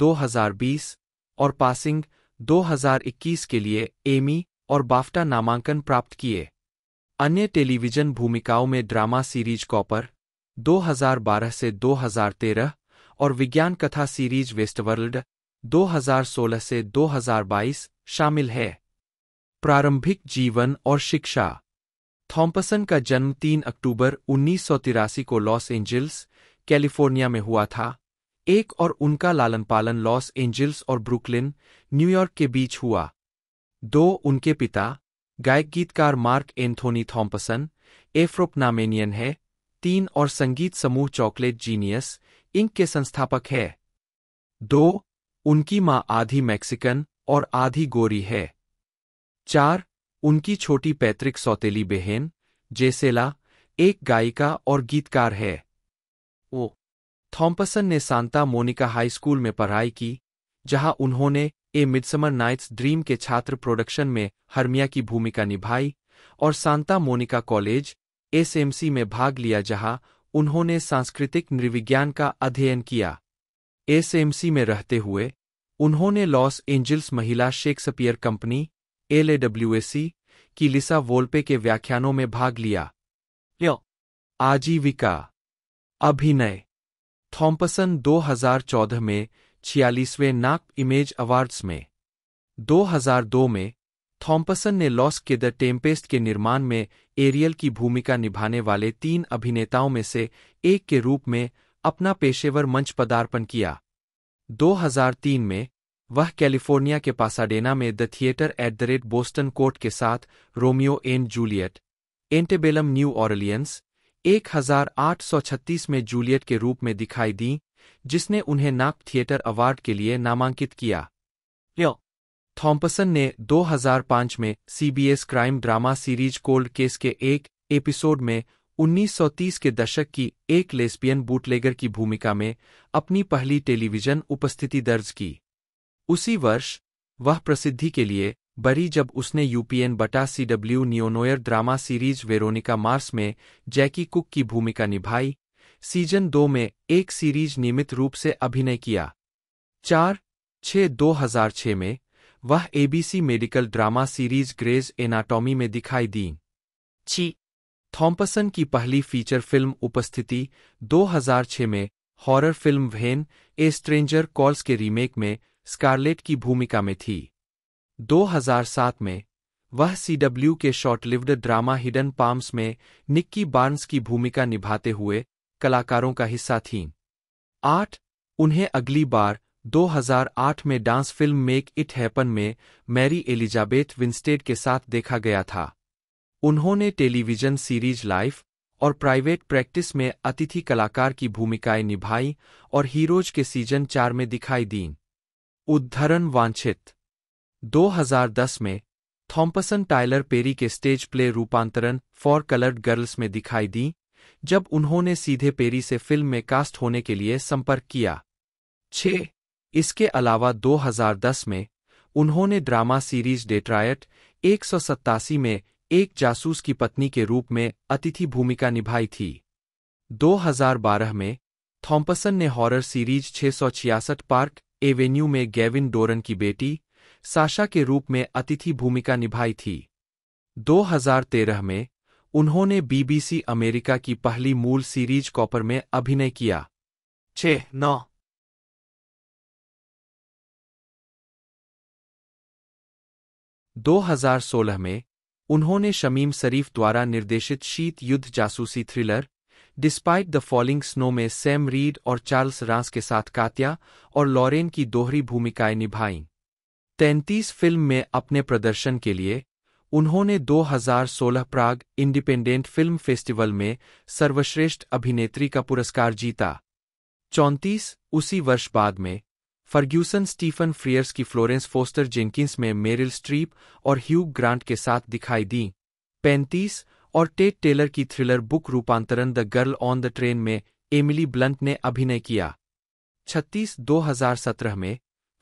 2020 और पासिंग 2021 के लिए एमी और बाफ्टा नामांकन प्राप्त किए अन्य टेलीविजन भूमिकाओं में ड्रामा सीरीज कॉपर 2012 से 2013 और विज्ञान कथा सीरीज वेस्टवर्ल्ड 2016 से 2022 शामिल है प्रारंभिक जीवन और शिक्षा थॉम्पसन का जन्म 3 अक्टूबर उन्नीस को लॉस एंजल्स कैलिफोर्निया में हुआ था एक और उनका लालन पालन लॉस एंजल्स और ब्रुकलिन न्यूयॉर्क के बीच हुआ दो उनके पिता गायक गीतकार मार्क एंथोनी थॉम्पसन एफ्रोपनामेनियन है तीन और संगीत समूह चॉकलेट जीनियस इंक के संस्थापक है दो उनकी मां आधी मैक्सिकन और आधी गोरी है चार उनकी छोटी पैतृक सौतेली बहन जेसेला एक गायिका और गीतकार है वो थॉम्पसन ने सांता मोनिका हाई स्कूल में पढ़ाई की जहां उन्होंने ए मिडसमर नाइट्स ड्रीम के छात्र प्रोडक्शन में हर्मिया की भूमिका निभाई और सांता मोनिका कॉलेज एसएमसी में भाग लिया जहां उन्होंने सांस्कृतिक नृविज्ञान का अध्ययन किया एसएमसी में रहते हुए उन्होंने लॉस एंजल्स महिला शेक्सपियर कंपनी एल की लिसा वोल्पे के व्याख्यानों में भाग लिया यो आजीविका अभिनय थॉम्पसन 2014 में छियालीसवें नाक इमेज अवार्ड्स में 2002 में थॉम्पसन ने लॉस के द टेम्पेस्ट के निर्माण में एरियल की भूमिका निभाने वाले तीन अभिनेताओं में से एक के रूप में अपना पेशेवर मंच पदार्पण किया 2003 में वह कैलिफोर्निया के पासाडेना में the theatre at the rate Boston Court के साथ Romeo and Juliet Antebellum New Orleans 1836 में जूलियट के रूप में दिखाई दी जिसने उन्हें नाक थिएटर अवार्ड के लिए नामांकित किया थॉम्पसन ने 2005 में CBS crime drama series Cold Case के एक एपिसोड में 1930 के दशक की एक लेस्पियन बूटलेगर की भूमिका में अपनी पहली टेलीविजन उपस्थिति दर्ज की उसी वर्ष वह प्रसिद्धि के लिए बरी जब उसने यूपीएन बटा C W neo noir drama series Veronica Mars में जैकी कुक की भूमिका निभाई सीजन दो में एक सीरीज नियमित रूप से अभिनय किया चार छ दो हजार छ में वह ABC medical drama series Grey's Anatomy में दिखाई दी छी थॉम्पसन की पहली फीचर फिल्म उपस्थिति 2006 में horror film When a Stranger Calls के रीमेक में स्कारलेट की भूमिका में थी 2007 में वह सीडब्ल्यू के शॉर्टलिव्ड ड्रामा हिडन पाम्स में निक्की बार्न्स की भूमिका निभाते हुए कलाकारों का हिस्सा थीं आठ उन्हें अगली बार 2008 में dance film Make It Happen में मैरी एलिजाबेथ विंस्टेड के साथ देखा गया था उन्होंने टेलीविजन सीरीज लाइफ और प्राइवेट प्रैक्टिस में अतिथि कलाकार की भूमिकाएं निभाई और हीरोज के सीजन चार में दिखाई दीं उद्धरण वांछित 2010 में थॉम्पसन टाइलर पेरी के स्टेज प्ले रूपांतरण फॉर कलर्ड गर्ल्स में दिखाई दी जब उन्होंने सीधे पेरी से फिल्म में कास्ट होने के लिए संपर्क किया छ इसके अलावा 2010 में उन्होंने ड्रामा सीरीज डेट्रायट एक में एक जासूस की पत्नी के रूप में अतिथि भूमिका निभाई थी 2012 में थॉम्पसन ने हॉरर सीरीज 666 पार्क एवेन्यू में गेविन डोरन की बेटी साशा के रूप में अतिथि भूमिका निभाई थी 2013 में उन्होंने बीबीसी अमेरिका की पहली मूल सीरीज कॉपर में अभिनय किया छ नौ दो हजार सोलह में उन्होंने शमीम शरीफ द्वारा निर्देशित शीत युद्ध जासूसी thriller Despite the Falling Snow में सैम रीड और चार्ल्स रास के साथ कात्या और लॉरेन की दोहरी भूमिकाएं निभाईं तैंतीस फिल्म में अपने प्रदर्शन के लिए उन्होंने 2016 प्राग इंडिपेंडेंट फिल्म फेस्टिवल में सर्वश्रेष्ठ अभिनेत्री का पुरस्कार जीता चौंतीस उसी वर्ष बाद में फर्ग्यूसन स्टीफन फ्रियर्स की फ्लोरेंस फोस्टर जेंकिंस में मेरिल स्ट्रीप और ह्यूग ग्रांट के साथ दिखाई दी पैंतीस और टेट टेलर की थ्रिलर बुक रूपांतरण the Girl on the Train में एमिली ब्लंट ने अभिनय किया छत्तीस दो में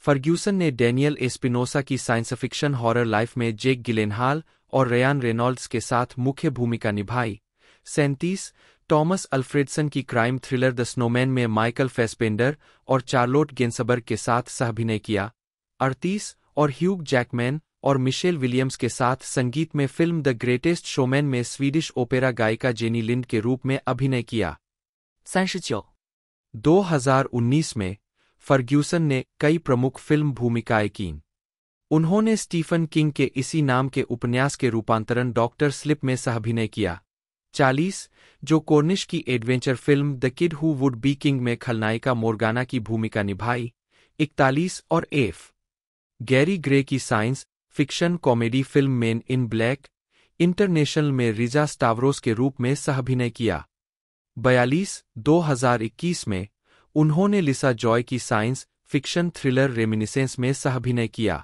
फर्ग्यूसन ने डेनियल एस्पिनोसा की साइंस फिक्शन हॉरर लाइफ में जेक गिलेनहाल और रयान रेनॉल्ड्स के साथ मुख्य भूमिका निभाई सैंतीस टॉमस अल्फ्रेडसन की क्राइम थ्रिलर द स्नोमैन में माइकल फेस्पेंडर और चार्लोट गेंसबर्ग के साथ सहभिनय किया अड़तीस और ह्यूग जैकमैन और मिशेल विलियम्स के साथ संगीत में फिल्म द ग्रेटेस्ट शोमैन में स्वीडिश ओपेरा गायिका जेनी लिंड के रूप में अभिनय किया 39. 2019 में फर्ग्यूसन ने कई प्रमुख फिल्म भूमिकाएं की उन्होंने स्टीफन किंग के इसी नाम के उपन्यास के रूपांतरण डॉक्टर स्लिप में सहभिनय किया 40, जो कोर्निश की adventure film the kid who would be king में खलनायिका मोरगाना की भूमिका निभाई 41 और एफ गैरी ग्रे की science fiction comedy film main in black international में रिजा स्टावरोस के रूप में सहभिनय किया बयालीस 2021 में उन्होंने लिसा जॉय की साइंस फिक्शन थ्रिलर रेमिनिसेंस में सहभिनय किया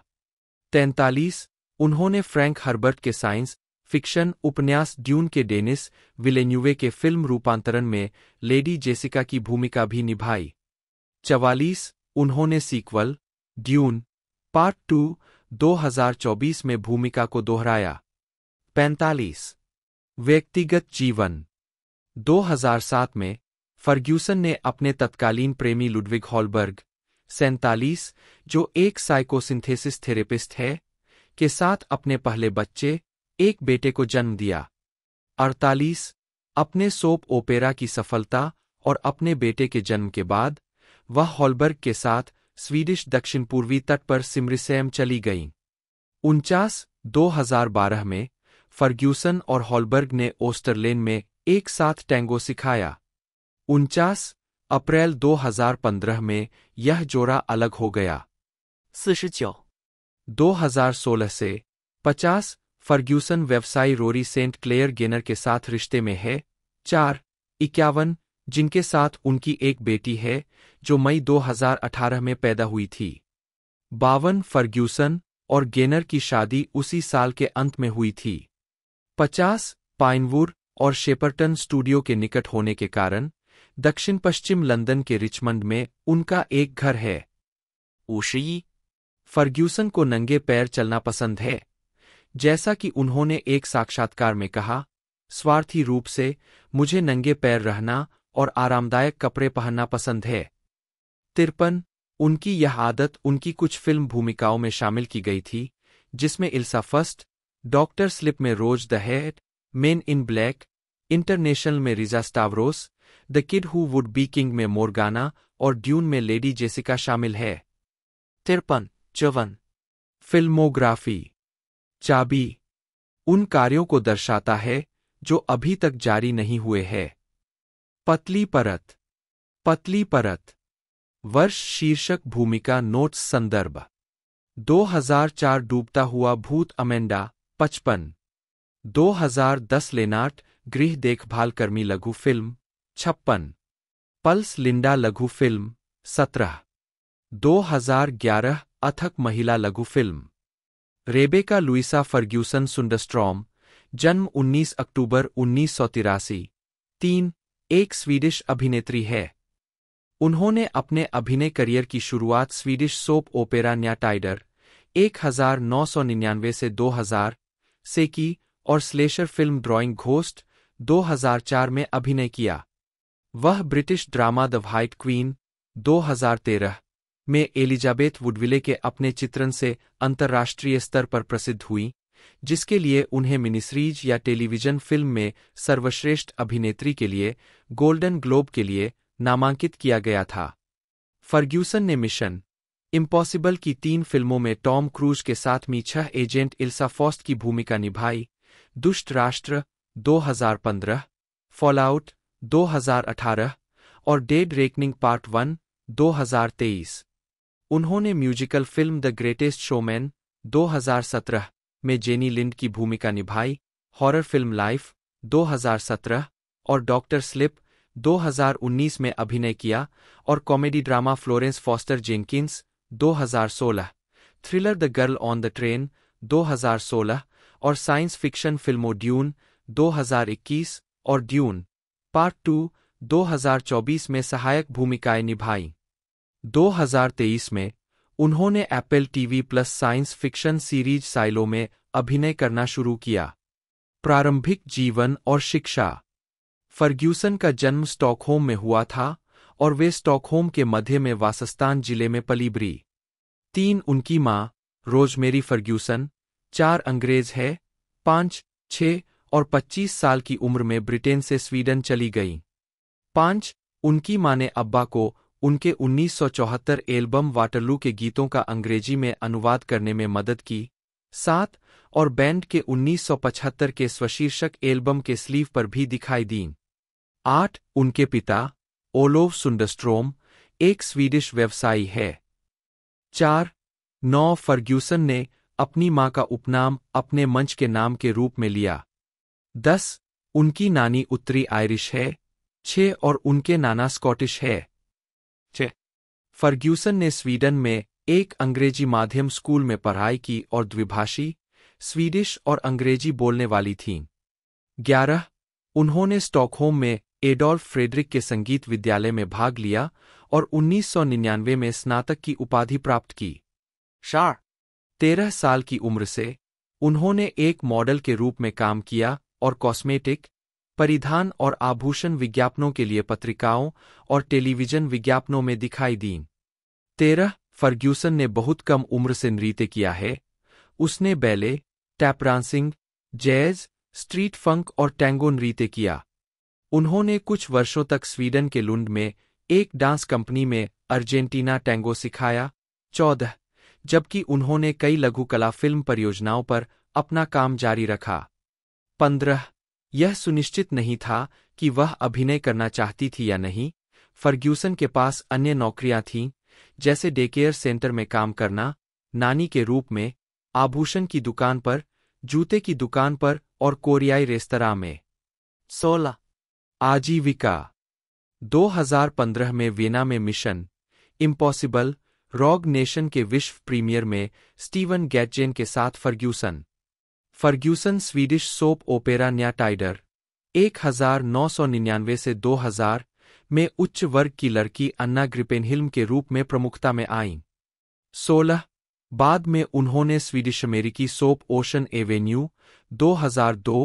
तैंतालीस उन्होंने फ्रैंक हर्बर्ट के साइंस फिक्शन उपन्यास ड्यून के डेनिस विलेन्यूवे के फिल्म रूपांतरण में लेडी जेसिका की भूमिका भी निभाई चवालीस उन्होंने सीक्वल ड्यून पार्ट टू 2024 में भूमिका को दोहराया 45 व्यक्तिगत जीवन 2007 में फर्ग्यूसन ने अपने तत्कालीन प्रेमी लुडविग हॉलबर्ग सैतालीस जो एक साइकोसिंथेसिस थेरेपिस्ट है के साथ अपने पहले बच्चे एक बेटे को जन्म दिया अड़तालीस अपने सोप ओपेरा की सफलता और अपने बेटे के जन्म के बाद वह हॉलबर्ग के साथ स्वीडिश दक्षिण पूर्वी तट पर सिमरिसेम चली गईं उनचास 2012 में फर्ग्यूसन और हॉलबर्ग ने ओस्टरलेन में एक साथ टैंगो सिखाया उनचास अप्रैल 2015 में यह जोड़ा अलग हो गया हजार सोलह से 50 फर्ग्यूसन व्यवसायी रोरी सेंट क्लेयर गेनर के साथ रिश्ते में है चार इक्यावन जिनके साथ उनकी एक बेटी है जो मई 2018 में पैदा हुई थी बावन फर्ग्यूसन और गेनर की शादी उसी साल के अंत में हुई थी 50 पाइनवुर और शेपर्टन स्टूडियो के निकट होने के कारण दक्षिण पश्चिम लंदन के रिचमंड में उनका एक घर है ओशी फर्ग्यूसन को नंगे पैर चलना पसंद है जैसा कि उन्होंने एक साक्षात्कार में कहा स्वार्थी रूप से मुझे नंगे पैर रहना और आरामदायक कपड़े पहनना पसंद है तिरपन उनकी यह आदत उनकी कुछ फिल्म भूमिकाओं में शामिल की गई थी जिसमें इल्सा फर्स्ट डॉक्टर स्लिप में Rose the Hat Men in black international में Riza Stavros the kid who would be king में मोरगाना और ड्यून में लेडी जेसिका शामिल है तिरपन चवन फिल्मोग्राफी चाबी उन कार्यों को दर्शाता है जो अभी तक जारी नहीं हुए हैं पतली परत पतली परत वर्ष शीर्षक भूमिका नोट्स संदर्भ 2004 डूबता हुआ भूत अमेंडा पचपन 2010 लेनाट गृह देखभाल कर्मी लघु फिल्म छप्पन पल्स लिंडा लघु फिल्म सत्रह 2011 अथक महिला लघु film Rebecca Louisa Ferguson Sundström जन्म 19 अक्टूबर उन्नीस सौ तिरासी तीन एक स्वीडिश अभिनेत्री है उन्होंने अपने अभिनय करियर की शुरुआत स्वीडिश सोप ओपेरा न्याटाइडर 1999 से 2000 से की और स्लेशर फिल्म ड्राइंग घोस्ट 2004 में अभिनय किया वह British drama the White Queen 2013 में एलिजाबेथ वुडविले के अपने चित्रण से अंतर्राष्ट्रीय स्तर पर प्रसिद्ध हुई जिसके लिए उन्हें मिनिसीरीज या टेलीविजन फिल्म में सर्वश्रेष्ठ अभिनेत्री के लिए गोल्डन ग्लोब के लिए नामांकित किया गया था फर्ग्यूसन ने मिशन इम्पॉसिबल की तीन फिल्मों में टॉम क्रूज के साथ मी छह एजेंट इल्सा फॉस्ट की भूमिका निभाई दुष्ट राष्ट्र 2015, फॉलआउट 2018 और डेड रेकनिंग पार्ट वन 2023। उन्होंने musical film the Greatest Showman 2017 में जेनी लिंड की भूमिका निभाई हॉरर फिल्म लाइफ 2017 और डॉक्टर स्लिप 2019 में अभिनय किया और comedy drama Florence Foster Jenkins 2016, thriller the Girl on the Train 2016 और साइंस फिक्शन फिल्मों ड्यून 2021 और ड्यून पार्ट टू 2024 में सहायक भूमिकाएं निभाई 2023 में उन्होंने Apple TV plus science fiction series Silo में अभिनय करना शुरू किया प्रारंभिक जीवन और शिक्षा फर्ग्यूसन का जन्म स्टॉकहोम में हुआ था और वे स्टॉकहोम के मध्य में वासस्तान जिले में पलीबरी तीन उनकी मां रोजमेरी फर्ग्यूसन चार अंग्रेज है पांच छ और पच्चीस साल की उम्र में ब्रिटेन से स्वीडन चली गईं। पांच उनकी मां ने अब्बा को उनके 1974 एल्बम वाटरलू के गीतों का अंग्रेजी में अनुवाद करने में मदद की साथ और बैंड के 1975 के स्वशीर्षक एल्बम के स्लीव पर भी दिखाई दीं आठ उनके पिता ओलोव सुंडस्ट्रोम एक स्वीडिश व्यवसायी है चार नौ फर्ग्यूसन ने अपनी मां का उपनाम अपने मंच के नाम के रूप में लिया दस उनकी नानी उत्तरी आयरिश है छह और उनके नाना स्कॉटिश है फर्ग्यूसन ने स्वीडन में एक अंग्रेजी माध्यम स्कूल में पढ़ाई की और द्विभाषी स्वीडिश और अंग्रेजी बोलने वाली थीं ग्यारह उन्होंने स्टॉकहोम में एडोल्फ फ्रेडरिक के संगीत विद्यालय में भाग लिया और 1999 में स्नातक की उपाधि प्राप्त की शार तेरह साल की उम्र से उन्होंने एक मॉडल के रूप में काम किया और कॉस्मेटिक परिधान और आभूषण विज्ञापनों के लिए पत्रिकाओं और टेलीविजन विज्ञापनों में दिखाई दी तेरह फर्ग्यूसन ने बहुत कम उम्र से नृत्य किया है उसने ballet tap dancing jazz street funk और टैंगो नृत्य किया उन्होंने कुछ वर्षों तक स्वीडन के लुंड में एक डांस कंपनी में अर्जेंटीना टैंगो सिखाया चौदह जबकि उन्होंने कई लघु कला फिल्म परियोजनाओं पर अपना काम जारी रखा पंद्रह यह सुनिश्चित नहीं था कि वह अभिनय करना चाहती थी या नहीं फर्ग्यूसन के पास अन्य नौकरियां थीं जैसे डेकेयर सेंटर में काम करना नानी के रूप में आभूषण की दुकान पर जूते की दुकान पर और कोरियाई रेस्तरा में सोलह आजीविका 2015 में वेना में मिशन इम्पॉसिबल रॉग नेशन के विश्व प्रीमियर में स्टीवन गैटजेन के साथ Ferguson Ferguson Swedish soap opera Nya Tider एक से 2000 में उच्च वर्ग की लड़की अन्ना ग्रिपेनहिल्म के रूप में प्रमुखता में आईं सोलह बाद में उन्होंने स्वीडिश अमेरिकी सोप ओशन एवेन्यू 2002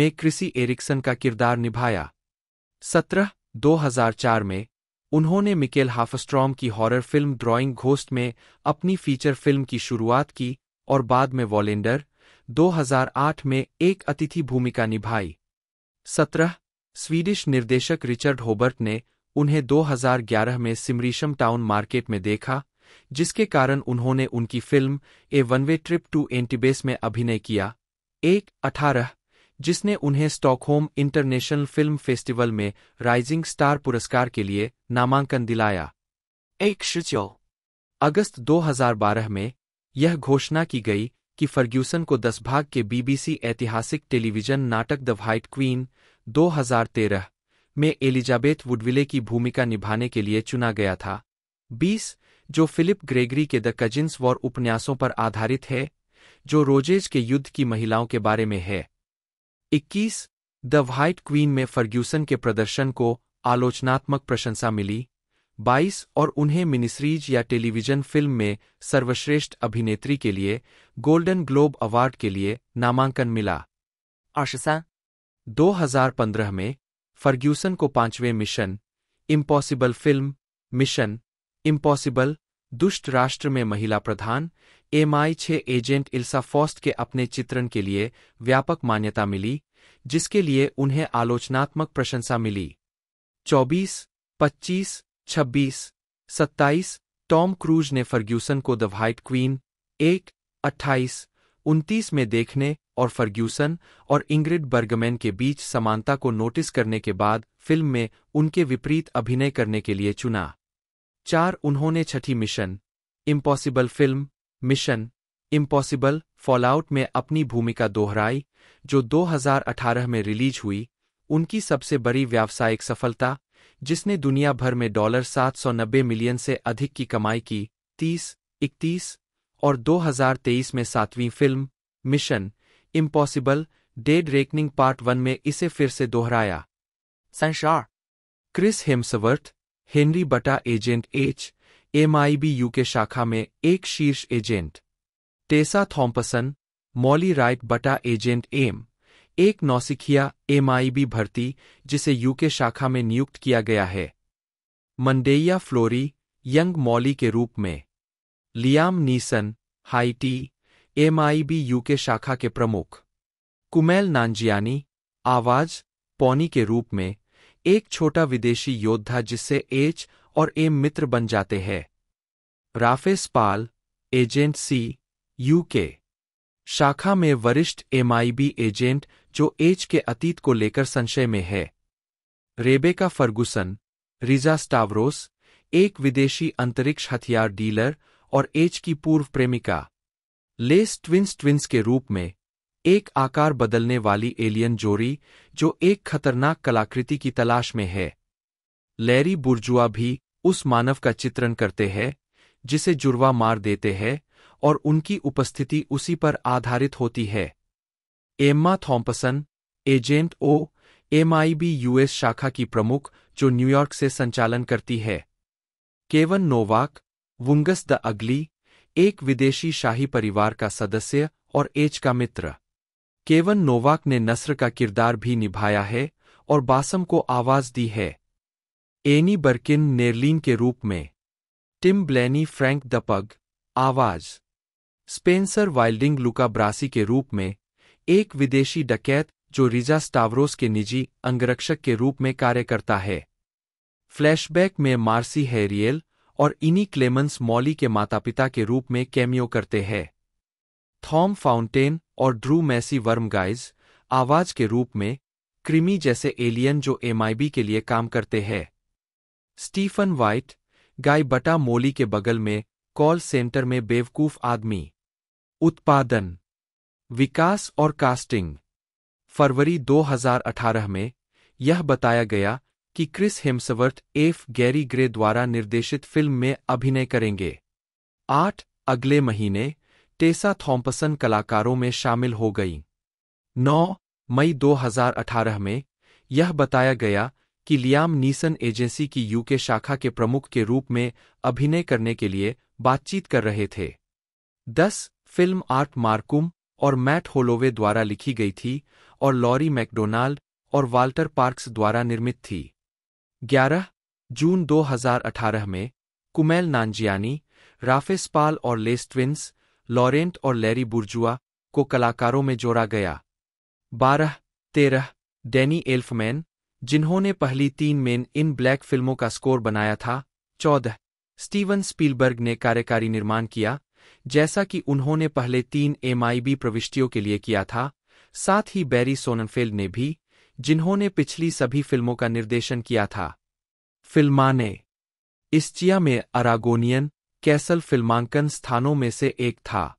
में क्रिसी एरिक्सन का किरदार निभाया सत्रह 2004 में उन्होंने मिकेल हाफस्ट्रॉम की हॉरर फिल्म ड्राइंग घोस्ट में अपनी फीचर फिल्म की शुरुआत की और बाद में वॉलेंडर 2008 में एक अतिथि भूमिका निभाई सत्रह स्वीडिश निर्देशक रिचर्ड होबर्ट ने उन्हें 2011 में सिमरीशम टाउन मार्केट में देखा जिसके कारण उन्होंने उनकी film A One Way Trip to Antibes में अभिनय किया एक अठारह जिसने उन्हें स्टॉकहोम इंटरनेशनल फिल्म फेस्टिवल में राइजिंग स्टार पुरस्कार के लिए नामांकन दिलाया एक अगस्त 2012 में यह घोषणा की गई कि फर्ग्यूसन को दस भाग के बीबीसी ऐतिहासिक टेलीविजन नाटक द व्हाइट क्वीन 2013 में एलिजाबेथ वुडविले की भूमिका निभाने के लिए चुना गया था 20 जो फिलिप ग्रेगरी के द कजिन्स वॉर उपन्यासों पर आधारित है जो रोजेज के युद्ध की महिलाओं के बारे में है 21 द व्हाइट क्वीन में फर्ग्यूसन के प्रदर्शन को आलोचनात्मक प्रशंसा मिली बाईस और उन्हें मिनिसीरीज या टेलीविजन फिल्म में सर्वश्रेष्ठ अभिनेत्री के लिए गोल्डन ग्लोब अवार्ड के लिए नामांकन मिला आशसा 2015 में फर्ग्यूसन को पांचवें Mission Impossible film Mission Impossible दुष्ट राष्ट्र में महिला प्रधान एम आई छह एजेंट इल्सा फॉस्ट के अपने चित्रण के लिए व्यापक मान्यता मिली जिसके लिए उन्हें आलोचनात्मक प्रशंसा मिली 24, 25 छब्बीस सत्ताईस टॉम क्रूज ने फर्ग्यूसन को द व्हाइट क्वीन एक अट्ठाईस उनतीस में देखने और फर्ग्यूसन और इंग्रिड बर्गमैन के बीच समानता को नोटिस करने के बाद फिल्म में उनके विपरीत अभिनय करने के लिए चुना चार उन्होंने छठी Mission Impossible film Mission Impossible Fallout में अपनी भूमिका दोहराई जो 2018 में रिलीज हुई उनकी सबसे बड़ी व्यावसायिक सफलता जिसने दुनिया भर में डॉलर 790 मिलियन से अधिक की कमाई की तीस इकतीस और 2023 में सातवीं film Mission Impossible Dead Reckoning Part One में इसे फिर से दोहराया संशार क्रिस हेम्सवर्थ हेनरी बटा एजेंट एच एमआईबी यूके शाखा में एक शीर्ष agent Tessa Thompson Molly Wright बटा एजेंट एम एक नौसिखिया एमआईबी भर्ती जिसे यूके शाखा में नियुक्त किया गया है मंडेया फ्लोरी यंग मॉली के रूप में Liam Neeson High T MIB UK शाखा के प्रमुख कुमेल नांजियानी आवाज पौनी के रूप में एक छोटा विदेशी योद्धा जिससे एच और एम मित्र बन जाते हैं राफेस पाल एजेंट सी यूके शाखा में वरिष्ठ एमआईबी एजेंट जो एज के अतीत को लेकर संशय में है रेबेका फर्गुसन रिजा स्टावरोस एक विदेशी अंतरिक्ष हथियार डीलर और एज की पूर्व प्रेमिका लेस ट्विंस ट्विंस के रूप में एक आकार बदलने वाली एलियन जोरी जो एक खतरनाक कलाकृति की तलाश में है लैरी बुर्जुआ भी उस मानव का चित्रण करते हैं जिसे जुर्वा मार देते हैं और उनकी उपस्थिति उसी पर आधारित होती है Emma Thompson agent O MIB US शाखा की प्रमुख जो न्यूयॉर्क से संचालन करती है केवन नोवाक वुंगस द अगली एक विदेशी शाही परिवार का सदस्य और एज का मित्र केवन नोवाक ने नस्र का किरदार भी निभाया है और बासम को आवाज दी है एनी बर्किन नेरलिन के रूप में टिम ब्लैनी फ्रैंक द पग आवाज स्पेंसर वाइल्डिंग लुका ब्रासी के रूप में एक विदेशी डकैत जो रिजा स्टावरोस के निजी अंगरक्षक के रूप में कार्य करता है फ्लैशबैक में मार्सी हैरियल और इनी क्लेमेंस मॉली के माता पिता के रूप में कैमियो करते हैं थॉम फाउंटेन और ड्रू मैसी वर्मगाइज आवाज के रूप में क्रिमी जैसे एलियन जो एमआईबी के लिए काम करते हैं स्टीफन वाइट गाय बटा मोली के बगल में कॉल सेंटर में बेवकूफ आदमी उत्पादन विकास और कास्टिंग फरवरी 2018 में यह बताया गया कि Chris Hemsworth F Gary Gray द्वारा निर्देशित फिल्म में अभिनय करेंगे आठ अगले महीने टेसा थॉम्पसन कलाकारों में शामिल हो गई नौ मई 2018 में यह बताया गया कि लियाम नीसन एजेंसी की यूके शाखा के प्रमुख के रूप में अभिनय करने के लिए बातचीत कर रहे थे दस फिल्म आर्ट मार्कुम और मैट होलोवे द्वारा लिखी गई थी और लॉरी मैकडोनाल्ड और वाल्टर पार्क्स द्वारा निर्मित थी 11 जून 2018 में कुमेल नानजियानी राफेस पाल और लेस्टविंस लॉरेंट और लैरी बुर्जुआ को कलाकारों में जोड़ा गया बारह तेरह डैनी एल्फमैन जिन्होंने पहली तीन मेन इन ब्लैक फिल्मों का स्कोर बनाया था चौदह स्टीवन स्पीलबर्ग ने कार्यकारी निर्माण किया जैसा कि उन्होंने पहले तीन एमआईबी प्रविष्टियों के लिए किया था साथ ही बैरी सोनफेल्ड ने भी जिन्होंने पिछली सभी फिल्मों का निर्देशन किया था फिल्माने इस्चिया में अरागोनियन कैसल फिल्मांकन स्थानों में से एक था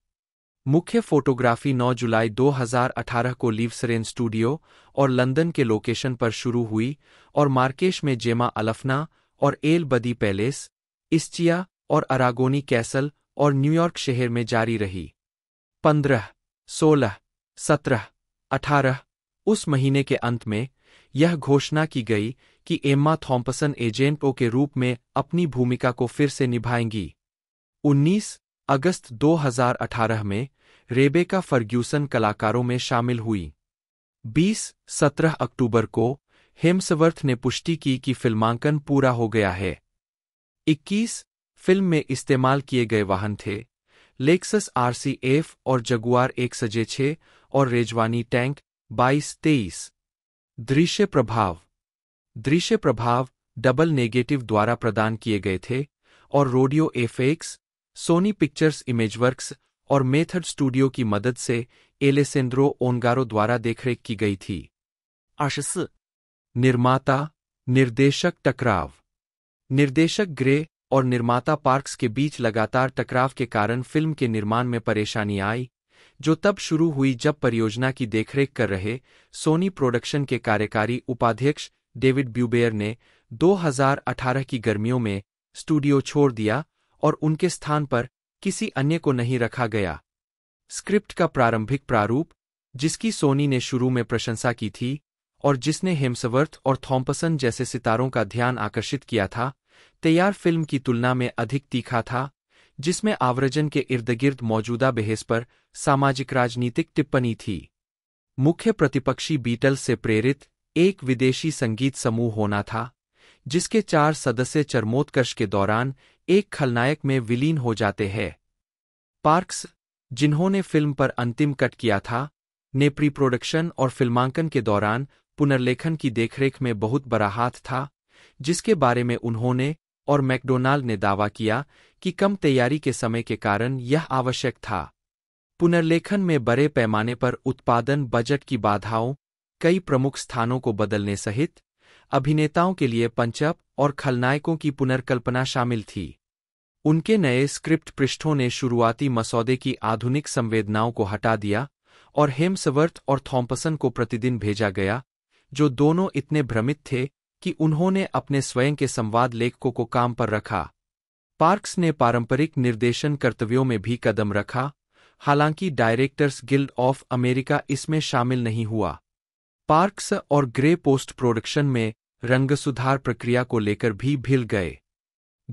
मुख्य फोटोग्राफी 9 जुलाई 2018 को लीवसरेन स्टूडियो और लंदन के लोकेशन पर शुरू हुई और मार्केश में जेमा अलफना और एल बदी पैलेस इस्चिया और अरागोनी कैसल और न्यूयॉर्क शहर में जारी रही पंद्रह सोलह सत्रह अठारह उस महीने के अंत में यह घोषणा की गई कि एम्मा थॉम्पसन एजेंटो के रूप में अपनी भूमिका को फिर से निभाएंगी 19 अगस्त 2018 में रेबेका फर्ग्यूसन कलाकारों में शामिल हुई 20 17 अक्टूबर को हेम्सवर्थ ने पुष्टि की कि फिल्मांकन पूरा हो गया है 21 फिल्म में इस्तेमाल किए गए वाहन थे लेक्सस आरसीएफ और जगुआर एक सजे छे और रेजवानी टैंक बाईस तेईस दृश्य प्रभाव दृश्य प्रभाव डबल नेगेटिव द्वारा प्रदान किए गए थे और Rodeo FX Sony Pictures Imageworks और मेथड स्टूडियो की मदद से एलेसेंड्रो ओनगारो द्वारा देखरेख की गई थी निर्माता निर्देशक टकराव निर्देशक ग्रे और निर्माता पार्क्स के बीच लगातार टकराव के कारण फिल्म के निर्माण में परेशानी आई जो तब शुरू हुई जब परियोजना की देखरेख कर रहे सोनी प्रोडक्शन के कार्यकारी उपाध्यक्ष डेविड ब्यूबेयर ने 2018 की गर्मियों में स्टूडियो छोड़ दिया और उनके स्थान पर किसी अन्य को नहीं रखा गया स्क्रिप्ट का प्रारंभिक प्रारूप जिसकी सोनी ने शुरू में प्रशंसा की थी और जिसने हेम्सवर्थ और थॉम्पसन जैसे सितारों का ध्यान आकर्षित किया था तैयार फिल्म की तुलना में अधिक तीखा था जिसमें आव्रजन के इर्द गिर्द मौजूदा बहस पर सामाजिक राजनीतिक टिप्पणी थी मुख्य प्रतिपक्षी बीटल से प्रेरित एक विदेशी संगीत समूह होना था जिसके चार सदस्य चरमोत्कर्ष के दौरान एक खलनायक में विलीन हो जाते हैं पार्क्स जिन्होंने फिल्म पर अंतिम कट किया था ने प्री प्रोडक्शन और फिल्मांकन के दौरान पुनर्लेखन की देखरेख में बहुत बड़ा हाथ था जिसके बारे में उन्होंने और मैकडोनाल्ड ने दावा किया कि कम तैयारी के समय के कारण यह आवश्यक था पुनर्लेखन में बड़े पैमाने पर उत्पादन बजट की बाधाओं कई प्रमुख स्थानों को बदलने सहित अभिनेताओं के लिए पंचअप और खलनायकों की पुनर्कल्पना शामिल थी उनके नए स्क्रिप्ट पृष्ठों ने शुरुआती मसौदे की आधुनिक संवेदनाओं को हटा दिया और हेम्सवर्थ और थॉम्पसन को प्रतिदिन भेजा गया जो दोनों इतने भ्रमित थे कि उन्होंने अपने स्वयं के संवाद लेखकों को काम पर रखा पार्क्स ने पारंपरिक निर्देशन कर्तव्यों में भी कदम रखा हालांकि डायरेक्टर्स गिल्ड ऑफ अमेरिका इसमें शामिल नहीं हुआ पार्क्स और ग्रे पोस्ट प्रोडक्शन में रंग सुधार प्रक्रिया को लेकर भी भिल गए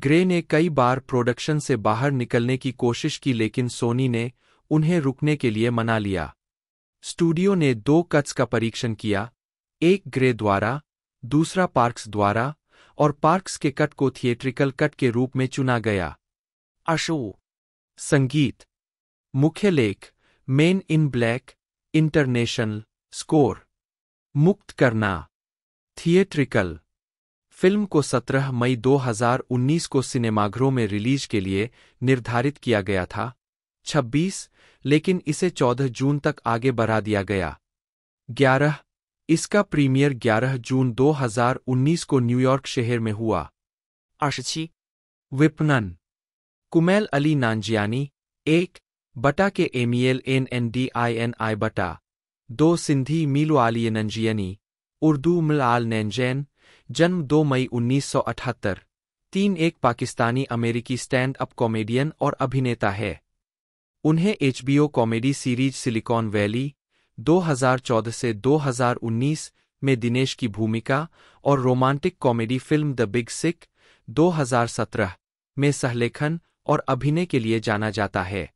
ग्रे ने कई बार प्रोडक्शन से बाहर निकलने की कोशिश की लेकिन सोनी ने उन्हें रुकने के लिए मना लिया स्टूडियो ने दो कट्स का परीक्षण किया एक ग्रे द्वारा दूसरा पार्क्स द्वारा और पार्क्स के कट को थिएट्रिकल कट के रूप में चुना गया अशो संगीत मुख्य लेख Men in black International score मुक्त करना थिएट्रिकल फिल्म को 17 मई 2019 को सिनेमाघरों में रिलीज के लिए निर्धारित किया गया था 26 लेकिन इसे 14 जून तक आगे बढ़ा दिया गया 11 इसका प्रीमियर 11 जून 2019 को न्यूयॉर्क शहर में हुआ अशी विपणन कुमेल अली नानजियानी एक बटा के एमियल N N D I N I बटा दो सिंधी मीलू आलिय नंजियनी उर्दू मलाल नैनजैन जन्म 2 मई 1978 तीन एक पाकिस्तानी अमेरिकी स्टैंड अप कॉमेडियन और अभिनेता है उन्हें HBO comedy series Silicon Valley 2014 से 2019 में दिनेश की भूमिका और romantic comedy film The Big Sick 2017 में सहलेखन और अभिनय के लिए जाना जाता है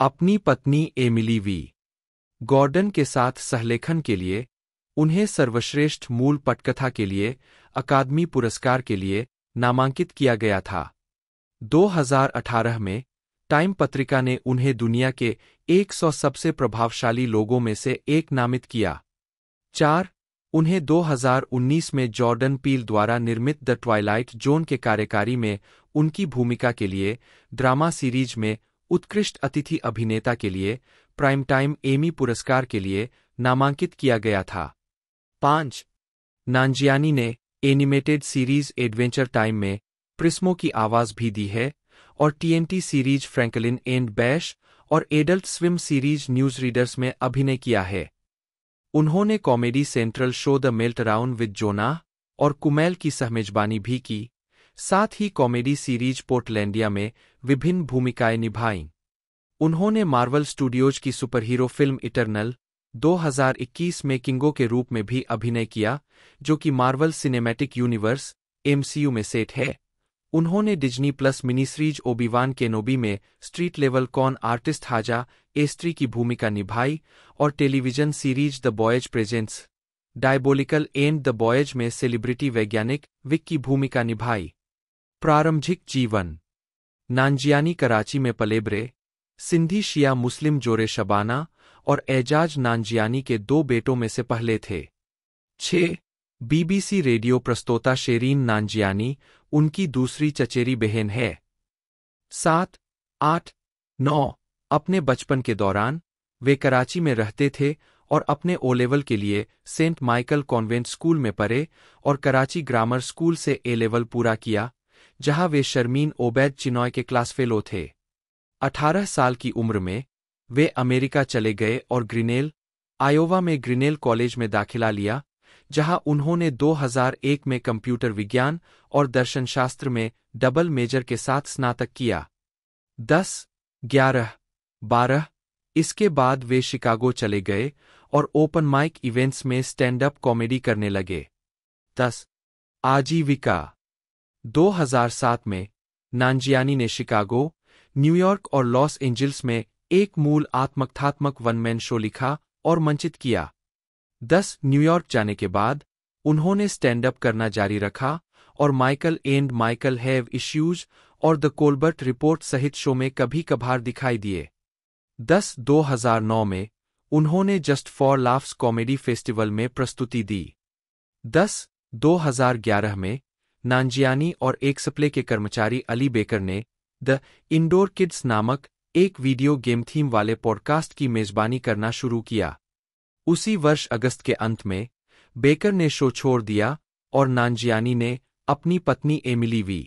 अपनी पत्नी एमिली वी गॉर्डन के साथ सहलेखन के लिए उन्हें सर्वश्रेष्ठ मूल पटकथा के लिए अकादमी पुरस्कार के लिए नामांकित किया गया था 2018 में टाइम पत्रिका ने उन्हें दुनिया के 100 सबसे प्रभावशाली लोगों में से एक नामित किया चार उन्हें 2019 में जॉर्डन पील द्वारा निर्मित द ट्वाइलाइट जोन के कार्यकारी में उनकी भूमिका के लिए ड्रामा सीरीज में उत्कृष्ट अतिथि अभिनेता के लिए प्राइम टाइम एमी पुरस्कार के लिए नामांकित किया गया था पाँच नानजियानी ने एनिमेटेड सीरीज एडवेंचर टाइम में प्रिस्मो की आवाज़ भी दी है और TNT series Franklin and Bash और Adult Swim series News Readers में अभिनय किया है उन्होंने Comedy Central show The Meltdown with Jonah और कुमैल की सहमेजबानी भी की साथ ही कॉमेडी सीरीज पोर्टलैंडिया में विभिन्न भूमिकाएं निभाईं उन्होंने मार्वल स्टूडियोज की सुपरहीरो फिल्म इटरनल 2021 में किंगो के रूप में भी अभिनय किया जो कि मार्वल सिनेमैटिक यूनिवर्स एमसीयू में सेट है उन्होंने डिजनी प्लस सीरीज ओबीवान के नोबी में स्ट्रीट लेवल कॉन आर्टिस्ट हाजा एस्त्री की भूमिका निभाई और television series The Boys Presents Diabolical and The Boys में सेलिब्रिटी वैज्ञानिक विक की भूमिका निभाई प्रारंभिक जीवन नानजियानी कराची में पलेबरे सिंधी शिया मुस्लिम जोरे शबाना और एजाज नानजियानी के दो बेटों में से पहले थे छः बीबीसी रेडियो प्रस्तोता शेरीन नानजियानी उनकी दूसरी चचेरी बहन है सात आठ नौ अपने बचपन के दौरान वे कराची में रहते थे और अपने ओ लेवल के लिए सेंट माइकल कॉन्वेंट स्कूल में पढ़े और कराची ग्रामर स्कूल से ए लेवल पूरा किया जहां वे शर्मीन ओबैद चिनॉय के क्लास फेलो थे अठारह साल की उम्र में वे अमेरिका चले गए और ग्रिनेल आयोवा में ग्रिनेल कॉलेज में दाखिला लिया जहां उन्होंने 2001 में कंप्यूटर विज्ञान और दर्शनशास्त्र में डबल मेजर के साथ स्नातक किया दस ग्यारह बारह इसके बाद वे शिकागो चले गए और ओपन माइक इवेंट्स में स्टैंड अप कॉमेडी करने लगे दस आजीविका 2007 में नानजियानी ने शिकागो न्यूयॉर्क और लॉस एंजल्स में एक मूल आत्मकथात्मक वनमैन शो लिखा और मंचित किया दस न्यूयॉर्क जाने के बाद उन्होंने स्टैंड अप करना जारी रखा और Michael and Michael Have Issues और द कोलबर्ट रिपोर्ट सहित शो में कभी कभार दिखाई दिए दस 2009 में उन्होंने Just for Laughs comedy festival में प्रस्तुति दी दस 2011 में नानजियानी और एक सप्ले के कर्मचारी अली बेकर ने द इंडोर किड्स नामक एक वीडियो गेम थीम वाले पॉडकास्ट की मेजबानी करना शुरू किया उसी वर्ष अगस्त के अंत में बेकर ने शो छोड़ दिया और नानजियानी ने अपनी पत्नी एमिली वी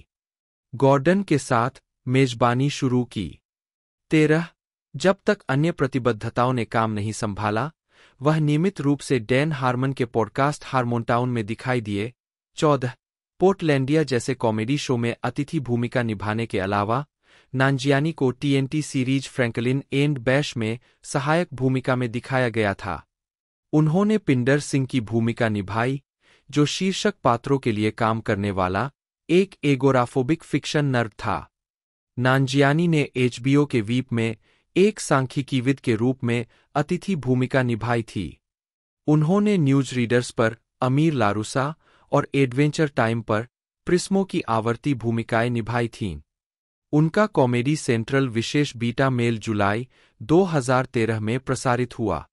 गॉर्डन के साथ मेजबानी शुरू की तेरह जब तक अन्य प्रतिबद्धताओं ने काम नहीं संभाला वह नियमित रूप से डैन हार्मन के पॉडकास्ट हार्मोनटाउन में दिखाई दिए चौदह पोर्टलैंडिया जैसे कॉमेडी शो में अतिथि भूमिका निभाने के अलावा नानजियानी को TNT series Franklin and Bash में सहायक भूमिका में दिखाया गया था उन्होंने पिंडर सिंह की भूमिका निभाई जो शीर्षक पात्रों के लिए काम करने वाला एक एगोराफोबिक फिक्शन नर था नानजियानी ने एचबीओ के वीप में एक सांख्यिकीविद के रूप में अतिथि भूमिका निभाई थी उन्होंने न्यूज रीडर्स पर अमीर लारूसा और एडवेंचर टाइम पर प्रिस्मो की आवर्ती भूमिकाएं निभाई थीं उनका कॉमेडी सेंट्रल विशेष बीटा मेल जुलाई 2013 में प्रसारित हुआ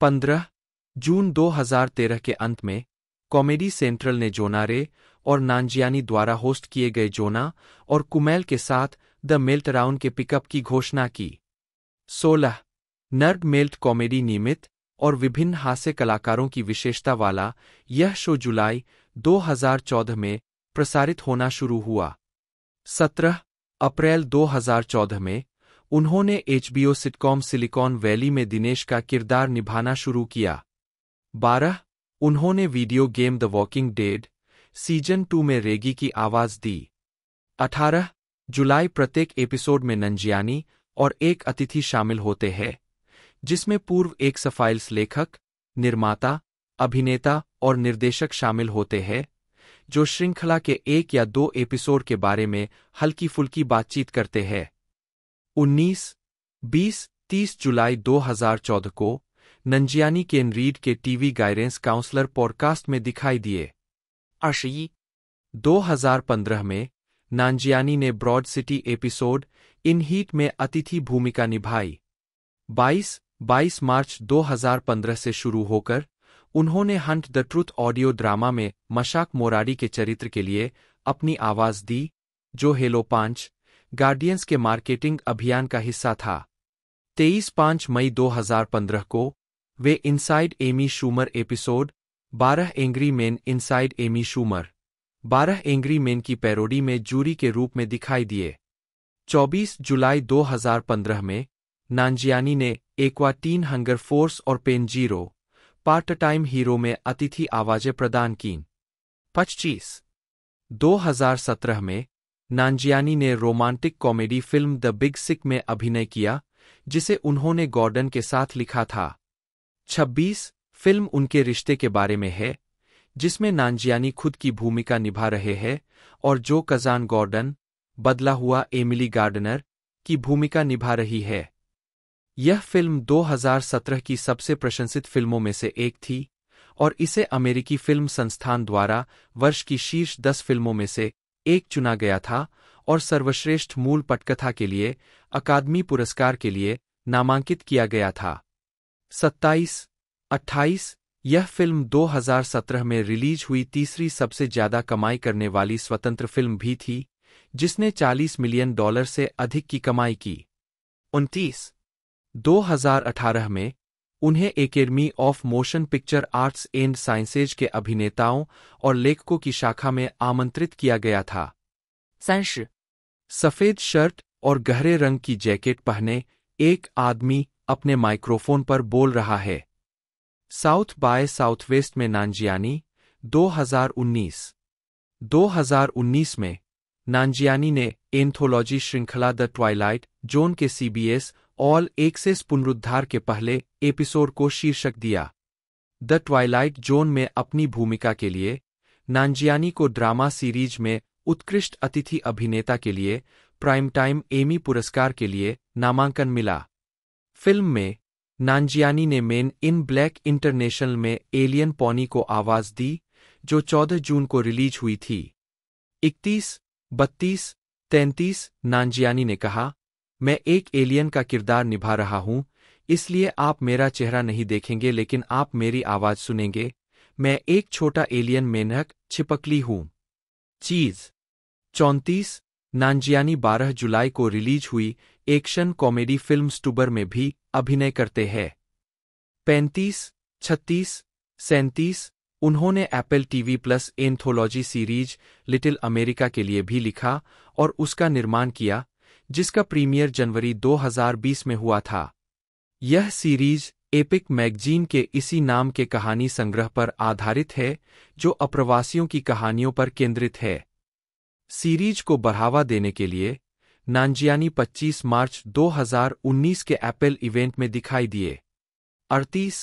पंद्रह जून 2013 के अंत में कॉमेडी सेंट्रल ने जोना रे और नानजियानी द्वारा होस्ट किए गए जोना और कुमैल के साथ द मेल्ट राउंड के पिकअप की घोषणा की 16. नर्ड मेल्ट कॉमेडी नियमित और विभिन्न हास्य कलाकारों की विशेषता वाला यह शो जुलाई 2014 में प्रसारित होना शुरू हुआ 17 अप्रैल 2014 में उन्होंने एचबीओ सिटकॉम सिलिकॉन वैली में दिनेश का किरदार निभाना शुरू किया बारह उन्होंने video game The Walking Dead season two में रेगी की आवाज दी अठारह जुलाई प्रत्येक एपिसोड में नंजियानी और एक अतिथि शामिल होते हैं जिसमें पूर्व एक सफाइल्स लेखक निर्माता अभिनेता और निर्देशक शामिल होते हैं जो श्रृंखला के एक या दो एपिसोड के बारे में हल्की फुल्की बातचीत करते हैं 19, 20, 30 जुलाई 2014 को नंजियानी रीड के टीवी गाइडेंस काउंसलर पॉडकास्ट में दिखाई दिए अशी 2015 में नंजियानी ने Broad City episode In Heat में अतिथि भूमिका निभाई 22 22 मार्च 2015 से शुरू होकर उन्होंने Hunt the Truth audio drama में मशाक मोराडी के चरित्र के लिए अपनी आवाज़ दी जो हेलो पांच गार्डियंस के मार्केटिंग अभियान का हिस्सा था तेईस पांच मई 2015 को वे इनसाइड एमी शूमर एपिसोड बारह Angry Men Inside Amy Schumer बारह एंग्री मैन की पैरोडी में जूरी के रूप में दिखाई दिए 24 जुलाई 2015 में नानजियानी ने एक्वा टीन हंगर फोर्स और Pen Zero Part Time Hero में अतिथि आवाजें प्रदान की पच्चीस 2017 में नानजियानी ने romantic comedy film The Big Sick में अभिनय किया जिसे उन्होंने गॉर्डन के साथ लिखा था 26 फिल्म उनके रिश्ते के बारे में है जिसमें नानजियानी खुद की भूमिका निभा रहे हैं और जो कजान गॉर्डन बदला हुआ एमिली गार्डनर की भूमिका निभा रही है यह फिल्म 2017 की सबसे प्रशंसित फिल्मों में से एक थी और इसे अमेरिकी फिल्म संस्थान द्वारा वर्ष की शीर्ष दस फिल्मों में से एक चुना गया था और सर्वश्रेष्ठ मूल पटकथा के लिए अकादमी पुरस्कार के लिए नामांकित किया गया था सत्ताईस अट्ठाईस यह फिल्म 2017 में रिलीज हुई तीसरी सबसे ज्यादा कमाई करने वाली स्वतंत्र फिल्म भी थी जिसने 40 मिलियन डॉलर से अधिक की कमाई की उनतीस 2018 में उन्हें Academy of Motion Picture Arts and Sciences के अभिनेताओं और लेखकों की शाखा में आमंत्रित किया गया था संश सफेद शर्ट और गहरे रंग की जैकेट पहने एक आदमी अपने माइक्रोफोन पर बोल रहा है साउथ बाय साउथवेस्ट में नानजियानी 2019 2019 में नानजियानी ने एंथोलॉजी श्रृंखला द ट्वाइलाइट जोन के सीबीएस ऑल एक्सेस पुनरुद्धार के पहले एपिसोड को शीर्षक दिया द ट्वाइलाइट जोन में अपनी भूमिका के लिए नानजियानी को ड्रामा सीरीज में उत्कृष्ट अतिथि अभिनेता के लिए प्राइम टाइम एमी पुरस्कार के लिए नामांकन मिला फिल्म में नानजियानी ने मेन इन ब्लैक इंटरनेशनल में एलियन पॉनी को आवाज दी जो 14 जून को रिलीज हुई थी 31, 32, 33 नानजियानी ने कहा मैं एक एलियन का किरदार निभा रहा हूं इसलिए आप मेरा चेहरा नहीं देखेंगे लेकिन आप मेरी आवाज सुनेंगे मैं एक छोटा एलियन मेनहक छिपकली हूं चीज चौंतीस नानजियानी 12 जुलाई को रिलीज हुई एक्शन कॉमेडी फिल्म स्टूबर में भी अभिनय करते हैं पैंतीस छत्तीस सैंतीस उन्होंने Apple TV Plus anthology series Little America के लिए भी लिखा और उसका निर्माण किया जिसका प्रीमियर जनवरी 2020 में हुआ था यह सीरीज एपिक मैगजीन के इसी नाम के कहानी संग्रह पर आधारित है जो अप्रवासियों की कहानियों पर केंद्रित है सीरीज को बढ़ावा देने के लिए नानजियानी 25 मार्च 2019 के एप्पल इवेंट में दिखाई दिए अड़तीस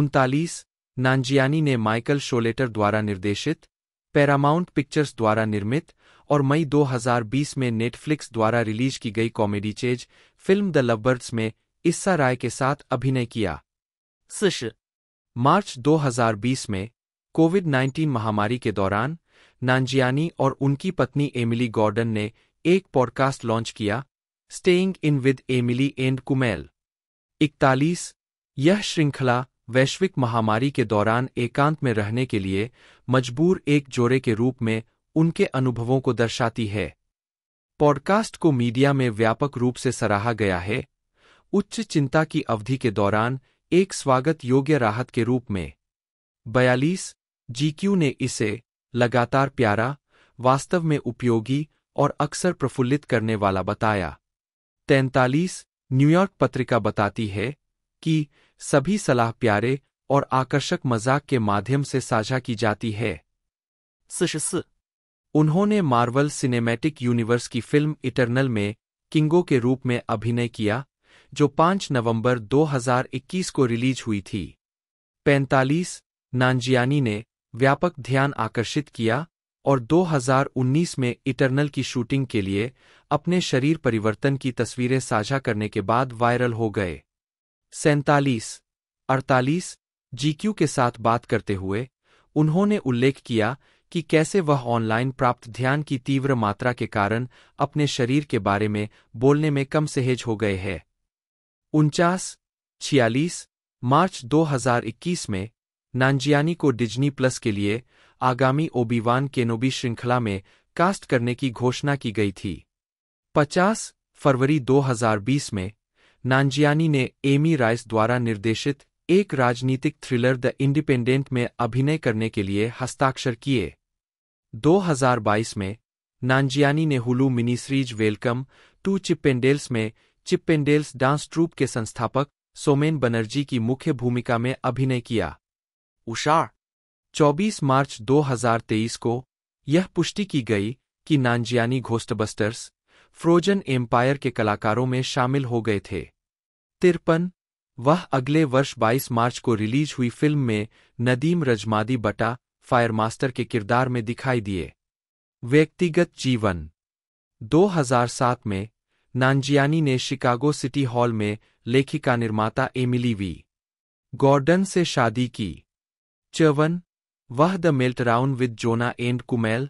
उनतालीस नानजियानी ने माइकल शोलेटर द्वारा निर्देशित पैरामाउंट पिक्चर्स द्वारा निर्मित और मई 2020 में नेटफ्लिक्स द्वारा रिलीज की गई comedy chase film The Lovebirds में इस्सा राय के साथ अभिनय किया सिश मार्च 2020 में कोविड 19 महामारी के दौरान नानजियानी और उनकी पत्नी एमिली गॉर्डन ने एक पॉडकास्ट लॉन्च किया Staying In with Emily and Kumail इकतालीस यह श्रृंखला वैश्विक महामारी के दौरान एकांत में रहने के लिए मजबूर एक जोड़े के रूप में उनके अनुभवों को दर्शाती है पॉडकास्ट को मीडिया में व्यापक रूप से सराहा गया है उच्च चिंता की अवधि के दौरान एक स्वागत योग्य राहत के रूप में बयालीस जीक्यू ने इसे लगातार प्यारा वास्तव में उपयोगी और अक्सर प्रफुल्लित करने वाला बताया तैंतालीस न्यूयॉर्क पत्रिका बताती है कि सभी सलाह प्यारे और आकर्षक मजाक के माध्यम से साझा की जाती है उन्होंने मार्वल सिनेमैटिक यूनिवर्स की फिल्म इटरनल में किंगो के रूप में अभिनय किया जो 5 नवंबर 2021 को रिलीज हुई थी 45. नानजियानी ने व्यापक ध्यान आकर्षित किया और 2019 में इटरनल की शूटिंग के लिए अपने शरीर परिवर्तन की तस्वीरें साझा करने के बाद वायरल हो गए सैंतालीस अड़तालीस जीक्यू के साथ बात करते हुए उन्होंने उल्लेख किया कि कैसे वह ऑनलाइन प्राप्त ध्यान की तीव्र मात्रा के कारण अपने शरीर के बारे में बोलने में कम सहेज हो गए हैं उनचास छियालीस मार्च 2021 में नानजियानी को डिज्नी प्लस के लिए आगामी ओबीवान केनोबी श्रृंखला में कास्ट करने की घोषणा की गई थी 50 फरवरी 2020 में नानजियानी ने एमी राइस द्वारा निर्देशित एक राजनीतिक थ्रिलर द इंडिपेंडेंट में अभिनय करने के लिए हस्ताक्षर किए 2022 में नानजियानी ने Hulu miniseries Welcome to Chippendales में चिप्पेंडेल्स डांस ट्रूप के संस्थापक सोमेन बनर्जी की मुख्य भूमिका में अभिनय किया उषा 24 मार्च 2023 को यह पुष्टि की गई कि नानजियानी घोस्टबस्टर्स फ्रोजन एम्पायर के कलाकारों में शामिल हो गए थे तिरपन वह अगले वर्ष 22 मार्च को रिलीज हुई फिल्म में नदीम रजमादी बटा फायरमास्टर के किरदार में दिखाई दिए व्यक्तिगत जीवन 2007 में नानजियानी ने शिकागो सिटी हॉल में लेखिका निर्माता एमिली वी गॉर्डन से शादी की चवन वह The Round with Jonah and Kumail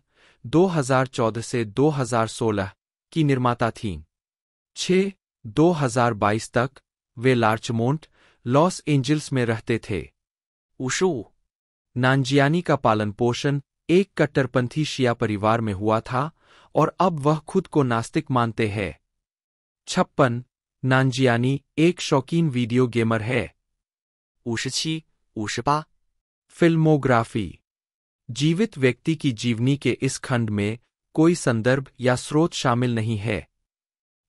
2014 से 2016 की निर्माता थीं छ 2022 तक वे लार्चमोंट लॉस एंजल्स में रहते थे उशो नानजियानी का पालन पोषण एक कट्टरपंथी शिया परिवार में हुआ था और अब वह खुद को नास्तिक मानते हैं छप्पन नानजियानी एक शौकीन वीडियो गेमर है उशछी उशपा फिल्मोग्राफी जीवित व्यक्ति की जीवनी के इस खंड में कोई संदर्भ या स्रोत शामिल नहीं है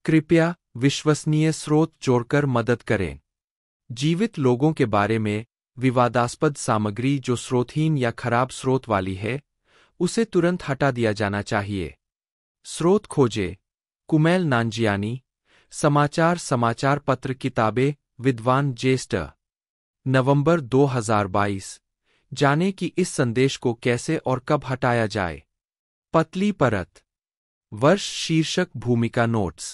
कृपया विश्वसनीय स्रोत जोड़कर मदद करें जीवित लोगों के बारे में विवादास्पद सामग्री जो स्रोतहीन या खराब स्रोत वाली है उसे तुरंत हटा दिया जाना चाहिए स्रोत खोजे कुमैल नानजियानी समाचार समाचार पत्र किताबें विद्वान ज्येष्ठ नवंबर 2022 जाने कि इस संदेश को कैसे और कब हटाया जाए पतली परत वर्ष शीर्षक भूमिका नोट्स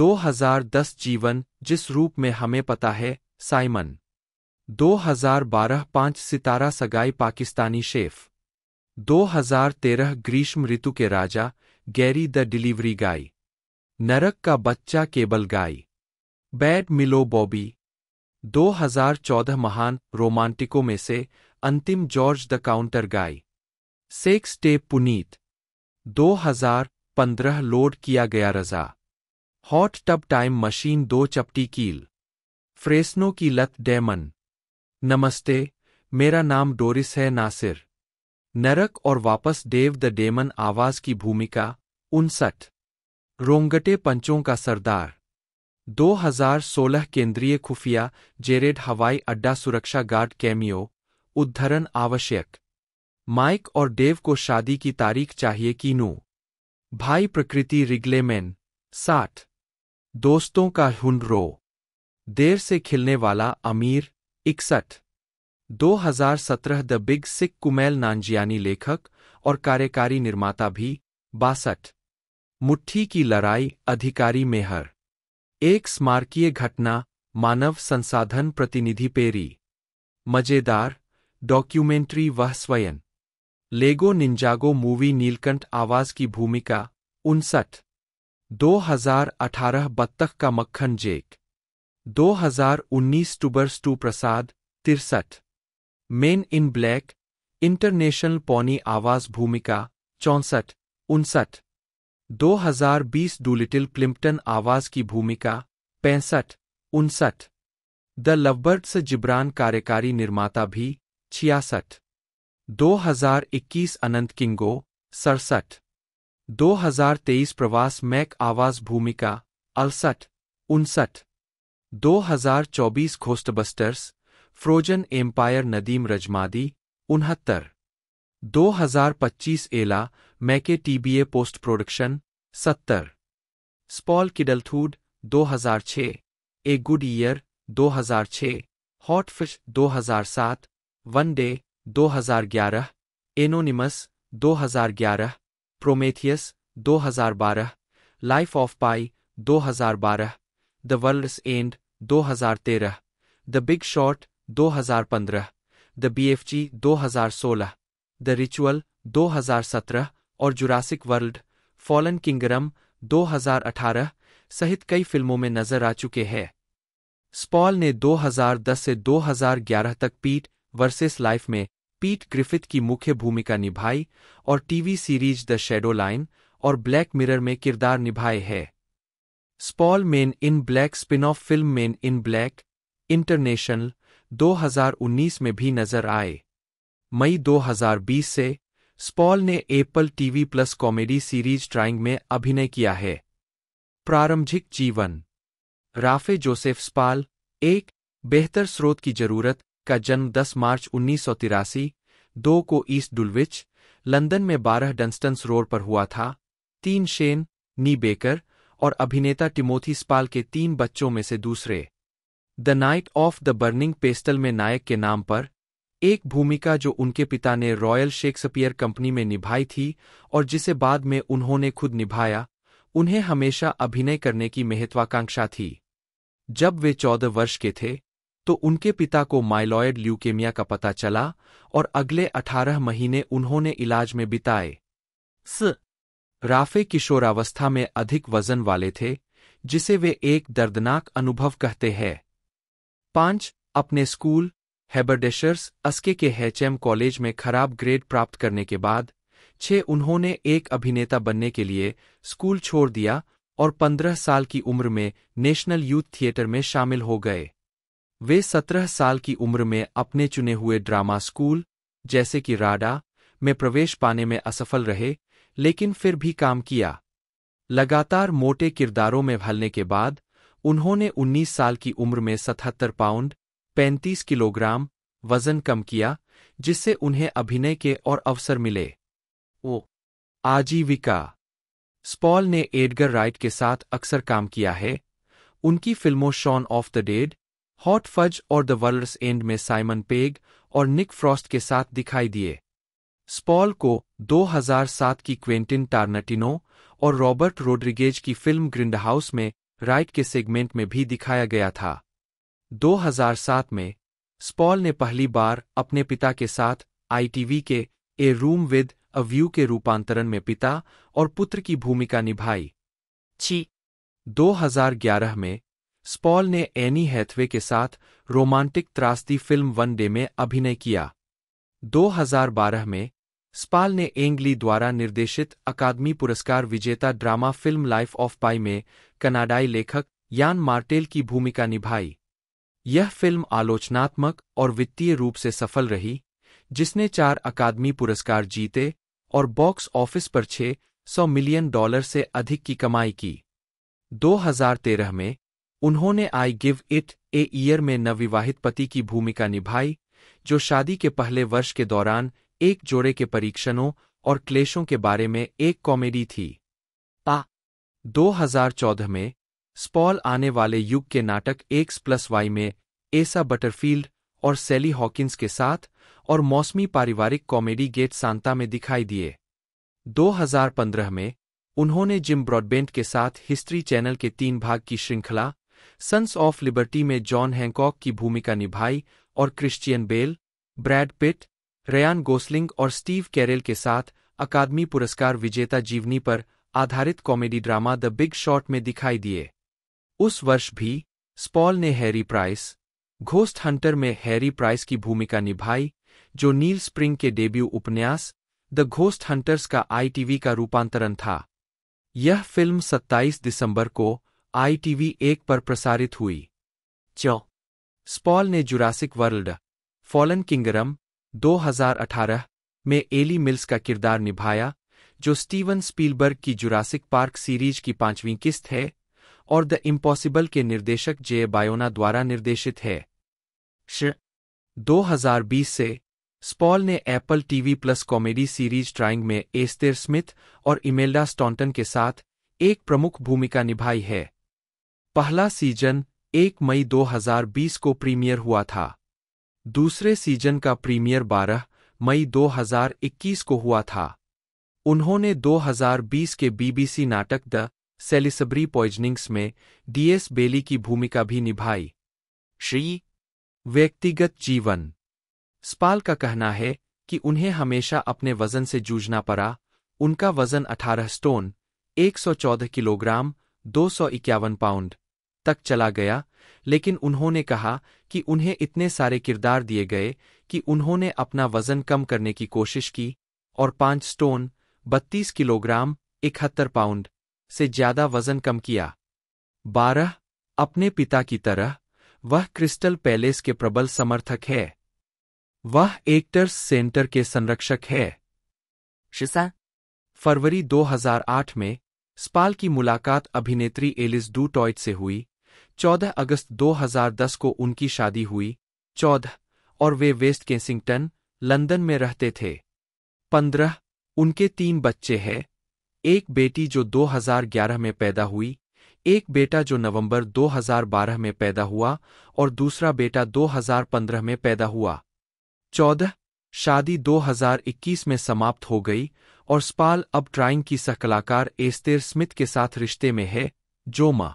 2010 जीवन जिस रूप में हमें पता है साइमन 2012 पांच सितारा सगाई पाकिस्तानी शेफ 2013 ग्रीष्म ऋतु के राजा गैरी द डिलीवरी गाई नरक का बच्चा केबल गाई बैड मिलो बॉबी 2014 महान रोमांटिकों में से अंतिम George The Counter Guy sex टे पुनीत 2015 लोड किया गया रजा हॉट टब टाइम मशीन दो चपटी कील फ्रेसनो की लत डेमन नमस्ते मेरा नाम डोरिस है नासिर नरक और वापस डेव द डेमन आवाज की भूमिका उनसठ रोंगटे पंचों का सरदार 2016 केंद्रीय खुफिया जेरेड हवाई अड्डा सुरक्षा गार्ड कैमियो उद्धरण आवश्यक माइक और डेव को शादी की तारीख चाहिए कीनू भाई प्रकृति रिग्लेमेन साठ दोस्तों का हुनरो देर से खिलने वाला अमीर इकसठ 2017 The Big Sick Kumail Nanjiani लेखक और कार्यकारी निर्माता भी बासठ मुट्ठी की लड़ाई अधिकारी मेहर एक स्मारकीय घटना मानव संसाधन प्रतिनिधि पेरी मजेदार डॉक्यूमेंट्री वह स्वयं लेगो निंजागो मूवी नीलकंठ आवाज की भूमिका उनसठ 2018 बत्तख का मक्खन जेक 2019 टूबर्स टू प्रसाद तिरसठ Men in black International Pawny आवाज भूमिका चौंसठ उनसठ 2020 डूलिटिल प्लिम्पटन आवाज की भूमिका पैंसठ उनसठ द लवबर्ड्स जिब्रान कार्यकारी निर्माता भी छियासठ 2021 अनंत किंगो सड़सठ 2023 प्रवास मैक आवाज भूमिका अड़सठ उनसठ 2024 Ghostbusters Frozen Empire Nadeem Razmaadi उनहत्तर 2025 Ella McKay TBA post production सत्तर Spall Kidulthood 2006 A Good Year 2006 Hot Fuzz 2007 One Day दो हजार ग्यारह एनोनिमस दो हजार ग्यारह प्रोमेथियस दो हजार बारह लाइफ ऑफ पाई दो हजार बारह द वर्ल्ड एंड दो हजार तेरह द बिग शॉट दो हजार पंद्रह द बी एफ जी दो हजार सोलह द रिचुअल दो हजार सत्रह और जुरासिक वर्ल्ड फॉलन किंगरम दो हजार अठारह सहित कई फिल्मों में नजर आ चुके हैं स्पॉल ने 2010 से 2011 तक पीट वर्सेस लाइफ में पीट ग्रिफिथ की मुख्य भूमिका निभाई और TV series The Shadow Line और ब्लैक मिरर में किरदार निभाए है Spall Men in Black spin off film main in black International 2019 में भी नजर आए मई 2020 से स्पॉल ने Apple TV Plus comedy series Trying में अभिनय किया है प्रारंभिक जीवन राफे जोसेफ स्पाल एक बेहतर स्रोत की जरूरत का जन्म 10 मार्च उन्नीस दो को ईस्ट डुलविच लंदन में 12 डंस्टन्स रोड पर हुआ था तीन शेन नी बेकर और अभिनेता टिमोथी स्पाल के तीन बच्चों में से दूसरे The Knight of the Burning Pestle में नायक के नाम पर एक भूमिका जो उनके पिता ने रॉयल शेक्सपियर कंपनी में निभाई थी और जिसे बाद में उन्होंने खुद निभाया उन्हें हमेशा अभिनय करने की महत्वाकांक्षा थी जब वे चौदह वर्ष के थे तो उनके पिता को माइलॉयड ल्यूकेमिया का पता चला और अगले अठारह महीने उन्होंने इलाज में बिताए स राफे किशोरावस्था में अधिक वजन वाले थे जिसे वे एक दर्दनाक अनुभव कहते हैं पांच अपने स्कूल हैबरडेशर्स अस्के के हैचएम कॉलेज में खराब ग्रेड प्राप्त करने के बाद छह उन्होंने एक अभिनेता बनने के लिए स्कूल छोड़ दिया और पंद्रह साल की उम्र में नेशनल यूथ थिएटर में शामिल हो गए वे सत्रह साल की उम्र में अपने चुने हुए ड्रामा स्कूल जैसे कि राडा में प्रवेश पाने में असफल रहे लेकिन फिर भी काम किया लगातार मोटे किरदारों में भलने के बाद उन्होंने 19 साल की उम्र में 77 पाउंड 35 किलोग्राम वजन कम किया जिससे उन्हें अभिनय के और अवसर मिले ओ आजीविका स्पॉल ने एडगर राइट के साथ अक्सर काम किया है उनकी फिल्मों Shaun of the Dead Hot Fuzz और द वर्ल्ड्स एंड में साइमन पेग और निक फ्रॉस्ट के साथ दिखाई दिए स्पॉल को 2007 की क्वेंटिन टार्नटिनो और रॉबर्ट रोड्रिगेज की फिल्म ग्रिंड हाउस में राइट के सेगमेंट में भी दिखाया गया था 2007 में स्पॉल ने पहली बार अपने पिता के साथ आईटीवी के A Room with a View के रूपांतरण में पिता और पुत्र की भूमिका निभाई छी 2011 में स्पॉल ने एनी हैथवे के साथ रोमांटिक त्रास्ती फिल्म वन डे में अभिनय किया 2012 में स्पाल ने एंगली द्वारा निर्देशित अकादमी पुरस्कार विजेता drama film Life of Pi में कनाडाई लेखक यान मार्टेल की भूमिका निभाई यह फिल्म आलोचनात्मक और वित्तीय रूप से सफल रही जिसने चार अकादमी पुरस्कार जीते और बॉक्स ऑफिस पर छह सौ मिलियन डॉलर से अधिक की कमाई की 2013 में उन्होंने I Give It a Year में नवविवाहित पति की भूमिका निभाई जो शादी के पहले वर्ष के दौरान एक जोड़े के परीक्षणों और क्लेशों के बारे में एक कॉमेडी थी आ 2014 में स्पॉल आने वाले युग के नाटक एक्स प्लस वाई में एसा बटरफील्ड और सैली हॉकिंस के साथ और मौसमी पारिवारिक कॉमेडी गेट सांता में दिखाई दिए 2015 में उन्होंने जिम ब्रॉडबेंट के साथ हिस्ट्री चैनल के तीन भाग की श्रृंखला सन्स ऑफ लिबर्टी में जॉन हैंकॉक की भूमिका निभाई और Christian Bale Brad Pitt Ryan Gosling और स्टीव कैरेल के साथ अकादमी पुरस्कार विजेता जीवनी पर आधारित comedy drama The Big Short में दिखाई दिए उस वर्ष भी स्पॉल ने हैरी प्राइस घोस्ट हंटर में हैरी प्राइस की भूमिका निभाई जो नील स्प्रिंग के डेब्यू उपन्यास द घोस्ट हंटर्स का आईटीवी का रूपांतरण था यह फिल्म 27 दिसंबर को आईटीवी एक पर प्रसारित हुई चौ स्पॉल ने जुरासिक वर्ल्ड फॉलन किंगरम 2018 में एली मिल्स का किरदार निभाया जो स्टीवन स्पीलबर्ग की जुरासिक पार्क सीरीज की पांचवीं किस्त है और द इम्पॉसिबल के निर्देशक जे बायोना द्वारा निर्देशित है श 2020 से स्पॉल ने Apple TV Plus comedy series Trying में एस्तेर स्मिथ और इमेल्डा स्टॉन्टन के साथ एक प्रमुख भूमिका निभाई है पहला सीजन 1 मई 2020 को प्रीमियर हुआ था दूसरे सीजन का प्रीमियर 12 मई 2021 को हुआ था उन्होंने 2020 के बीबीसी नाटक द सेलिसब्री पॉइजनिंग्स में डीएस बेली की भूमिका भी निभाई श्री व्यक्तिगत जीवन स्पाल का कहना है कि उन्हें हमेशा अपने वजन से जूझना पड़ा उनका वजन 18 स्टोन 114 किलोग्राम दो पाउंड तक चला गया लेकिन उन्होंने कहा कि उन्हें इतने सारे किरदार दिए गए कि उन्होंने अपना वजन कम करने की कोशिश की और पांच स्टोन बत्तीस किलोग्राम इकहत्तर पाउंड से ज्यादा वजन कम किया बारह अपने पिता की तरह वह क्रिस्टल पैलेस के प्रबल समर्थक है वह एक्टर्स सेंटर के संरक्षक है शिशा फरवरी 2008 में स्पाल की मुलाकात अभिनेत्री एलिस डू टॉयट से हुई 14 अगस्त 2010 को उनकी शादी हुई 14 और वे वेस्ट केसिंगटन लंदन में रहते थे 15 उनके तीन बच्चे हैं एक बेटी जो 2011 में पैदा हुई एक बेटा जो नवंबर 2012 में पैदा हुआ और दूसरा बेटा 2015 में पैदा हुआ 14 शादी 2021 में समाप्त हो गई और स्पाल अब ड्राइंग की सहकलाकार एस्तेर स्मिथ के साथ रिश्ते में है जो माँ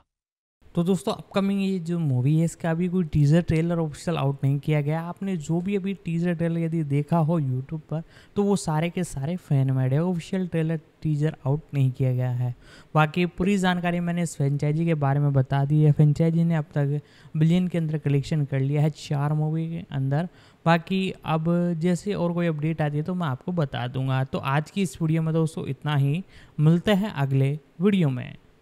तो दोस्तों अपकमिंग ये जो मूवी है इसका अभी कोई टीज़र ट्रेलर ऑफिशियल आउट नहीं किया गया आपने जो भी अभी टीज़र ट्रेलर यदि देखा हो यूट्यूब पर तो वो सारे के सारे फैन मेड है ऑफिशियल ट्रेलर टीज़र आउट नहीं किया गया है बाकी पूरी जानकारी मैंने इस फ्रेंचाइजी के बारे में बता दी है फ्रेंचाइजी ने अब तक बिलियन के अंदर कलेक्शन कर लिया है चार मूवी के अंदर बाकी अब जैसे और कोई अपडेट आती है तो मैं आपको बता दूंगा तो आज की इस वीडियो में दोस्तों इतना ही मिलते हैं अगले वीडियो में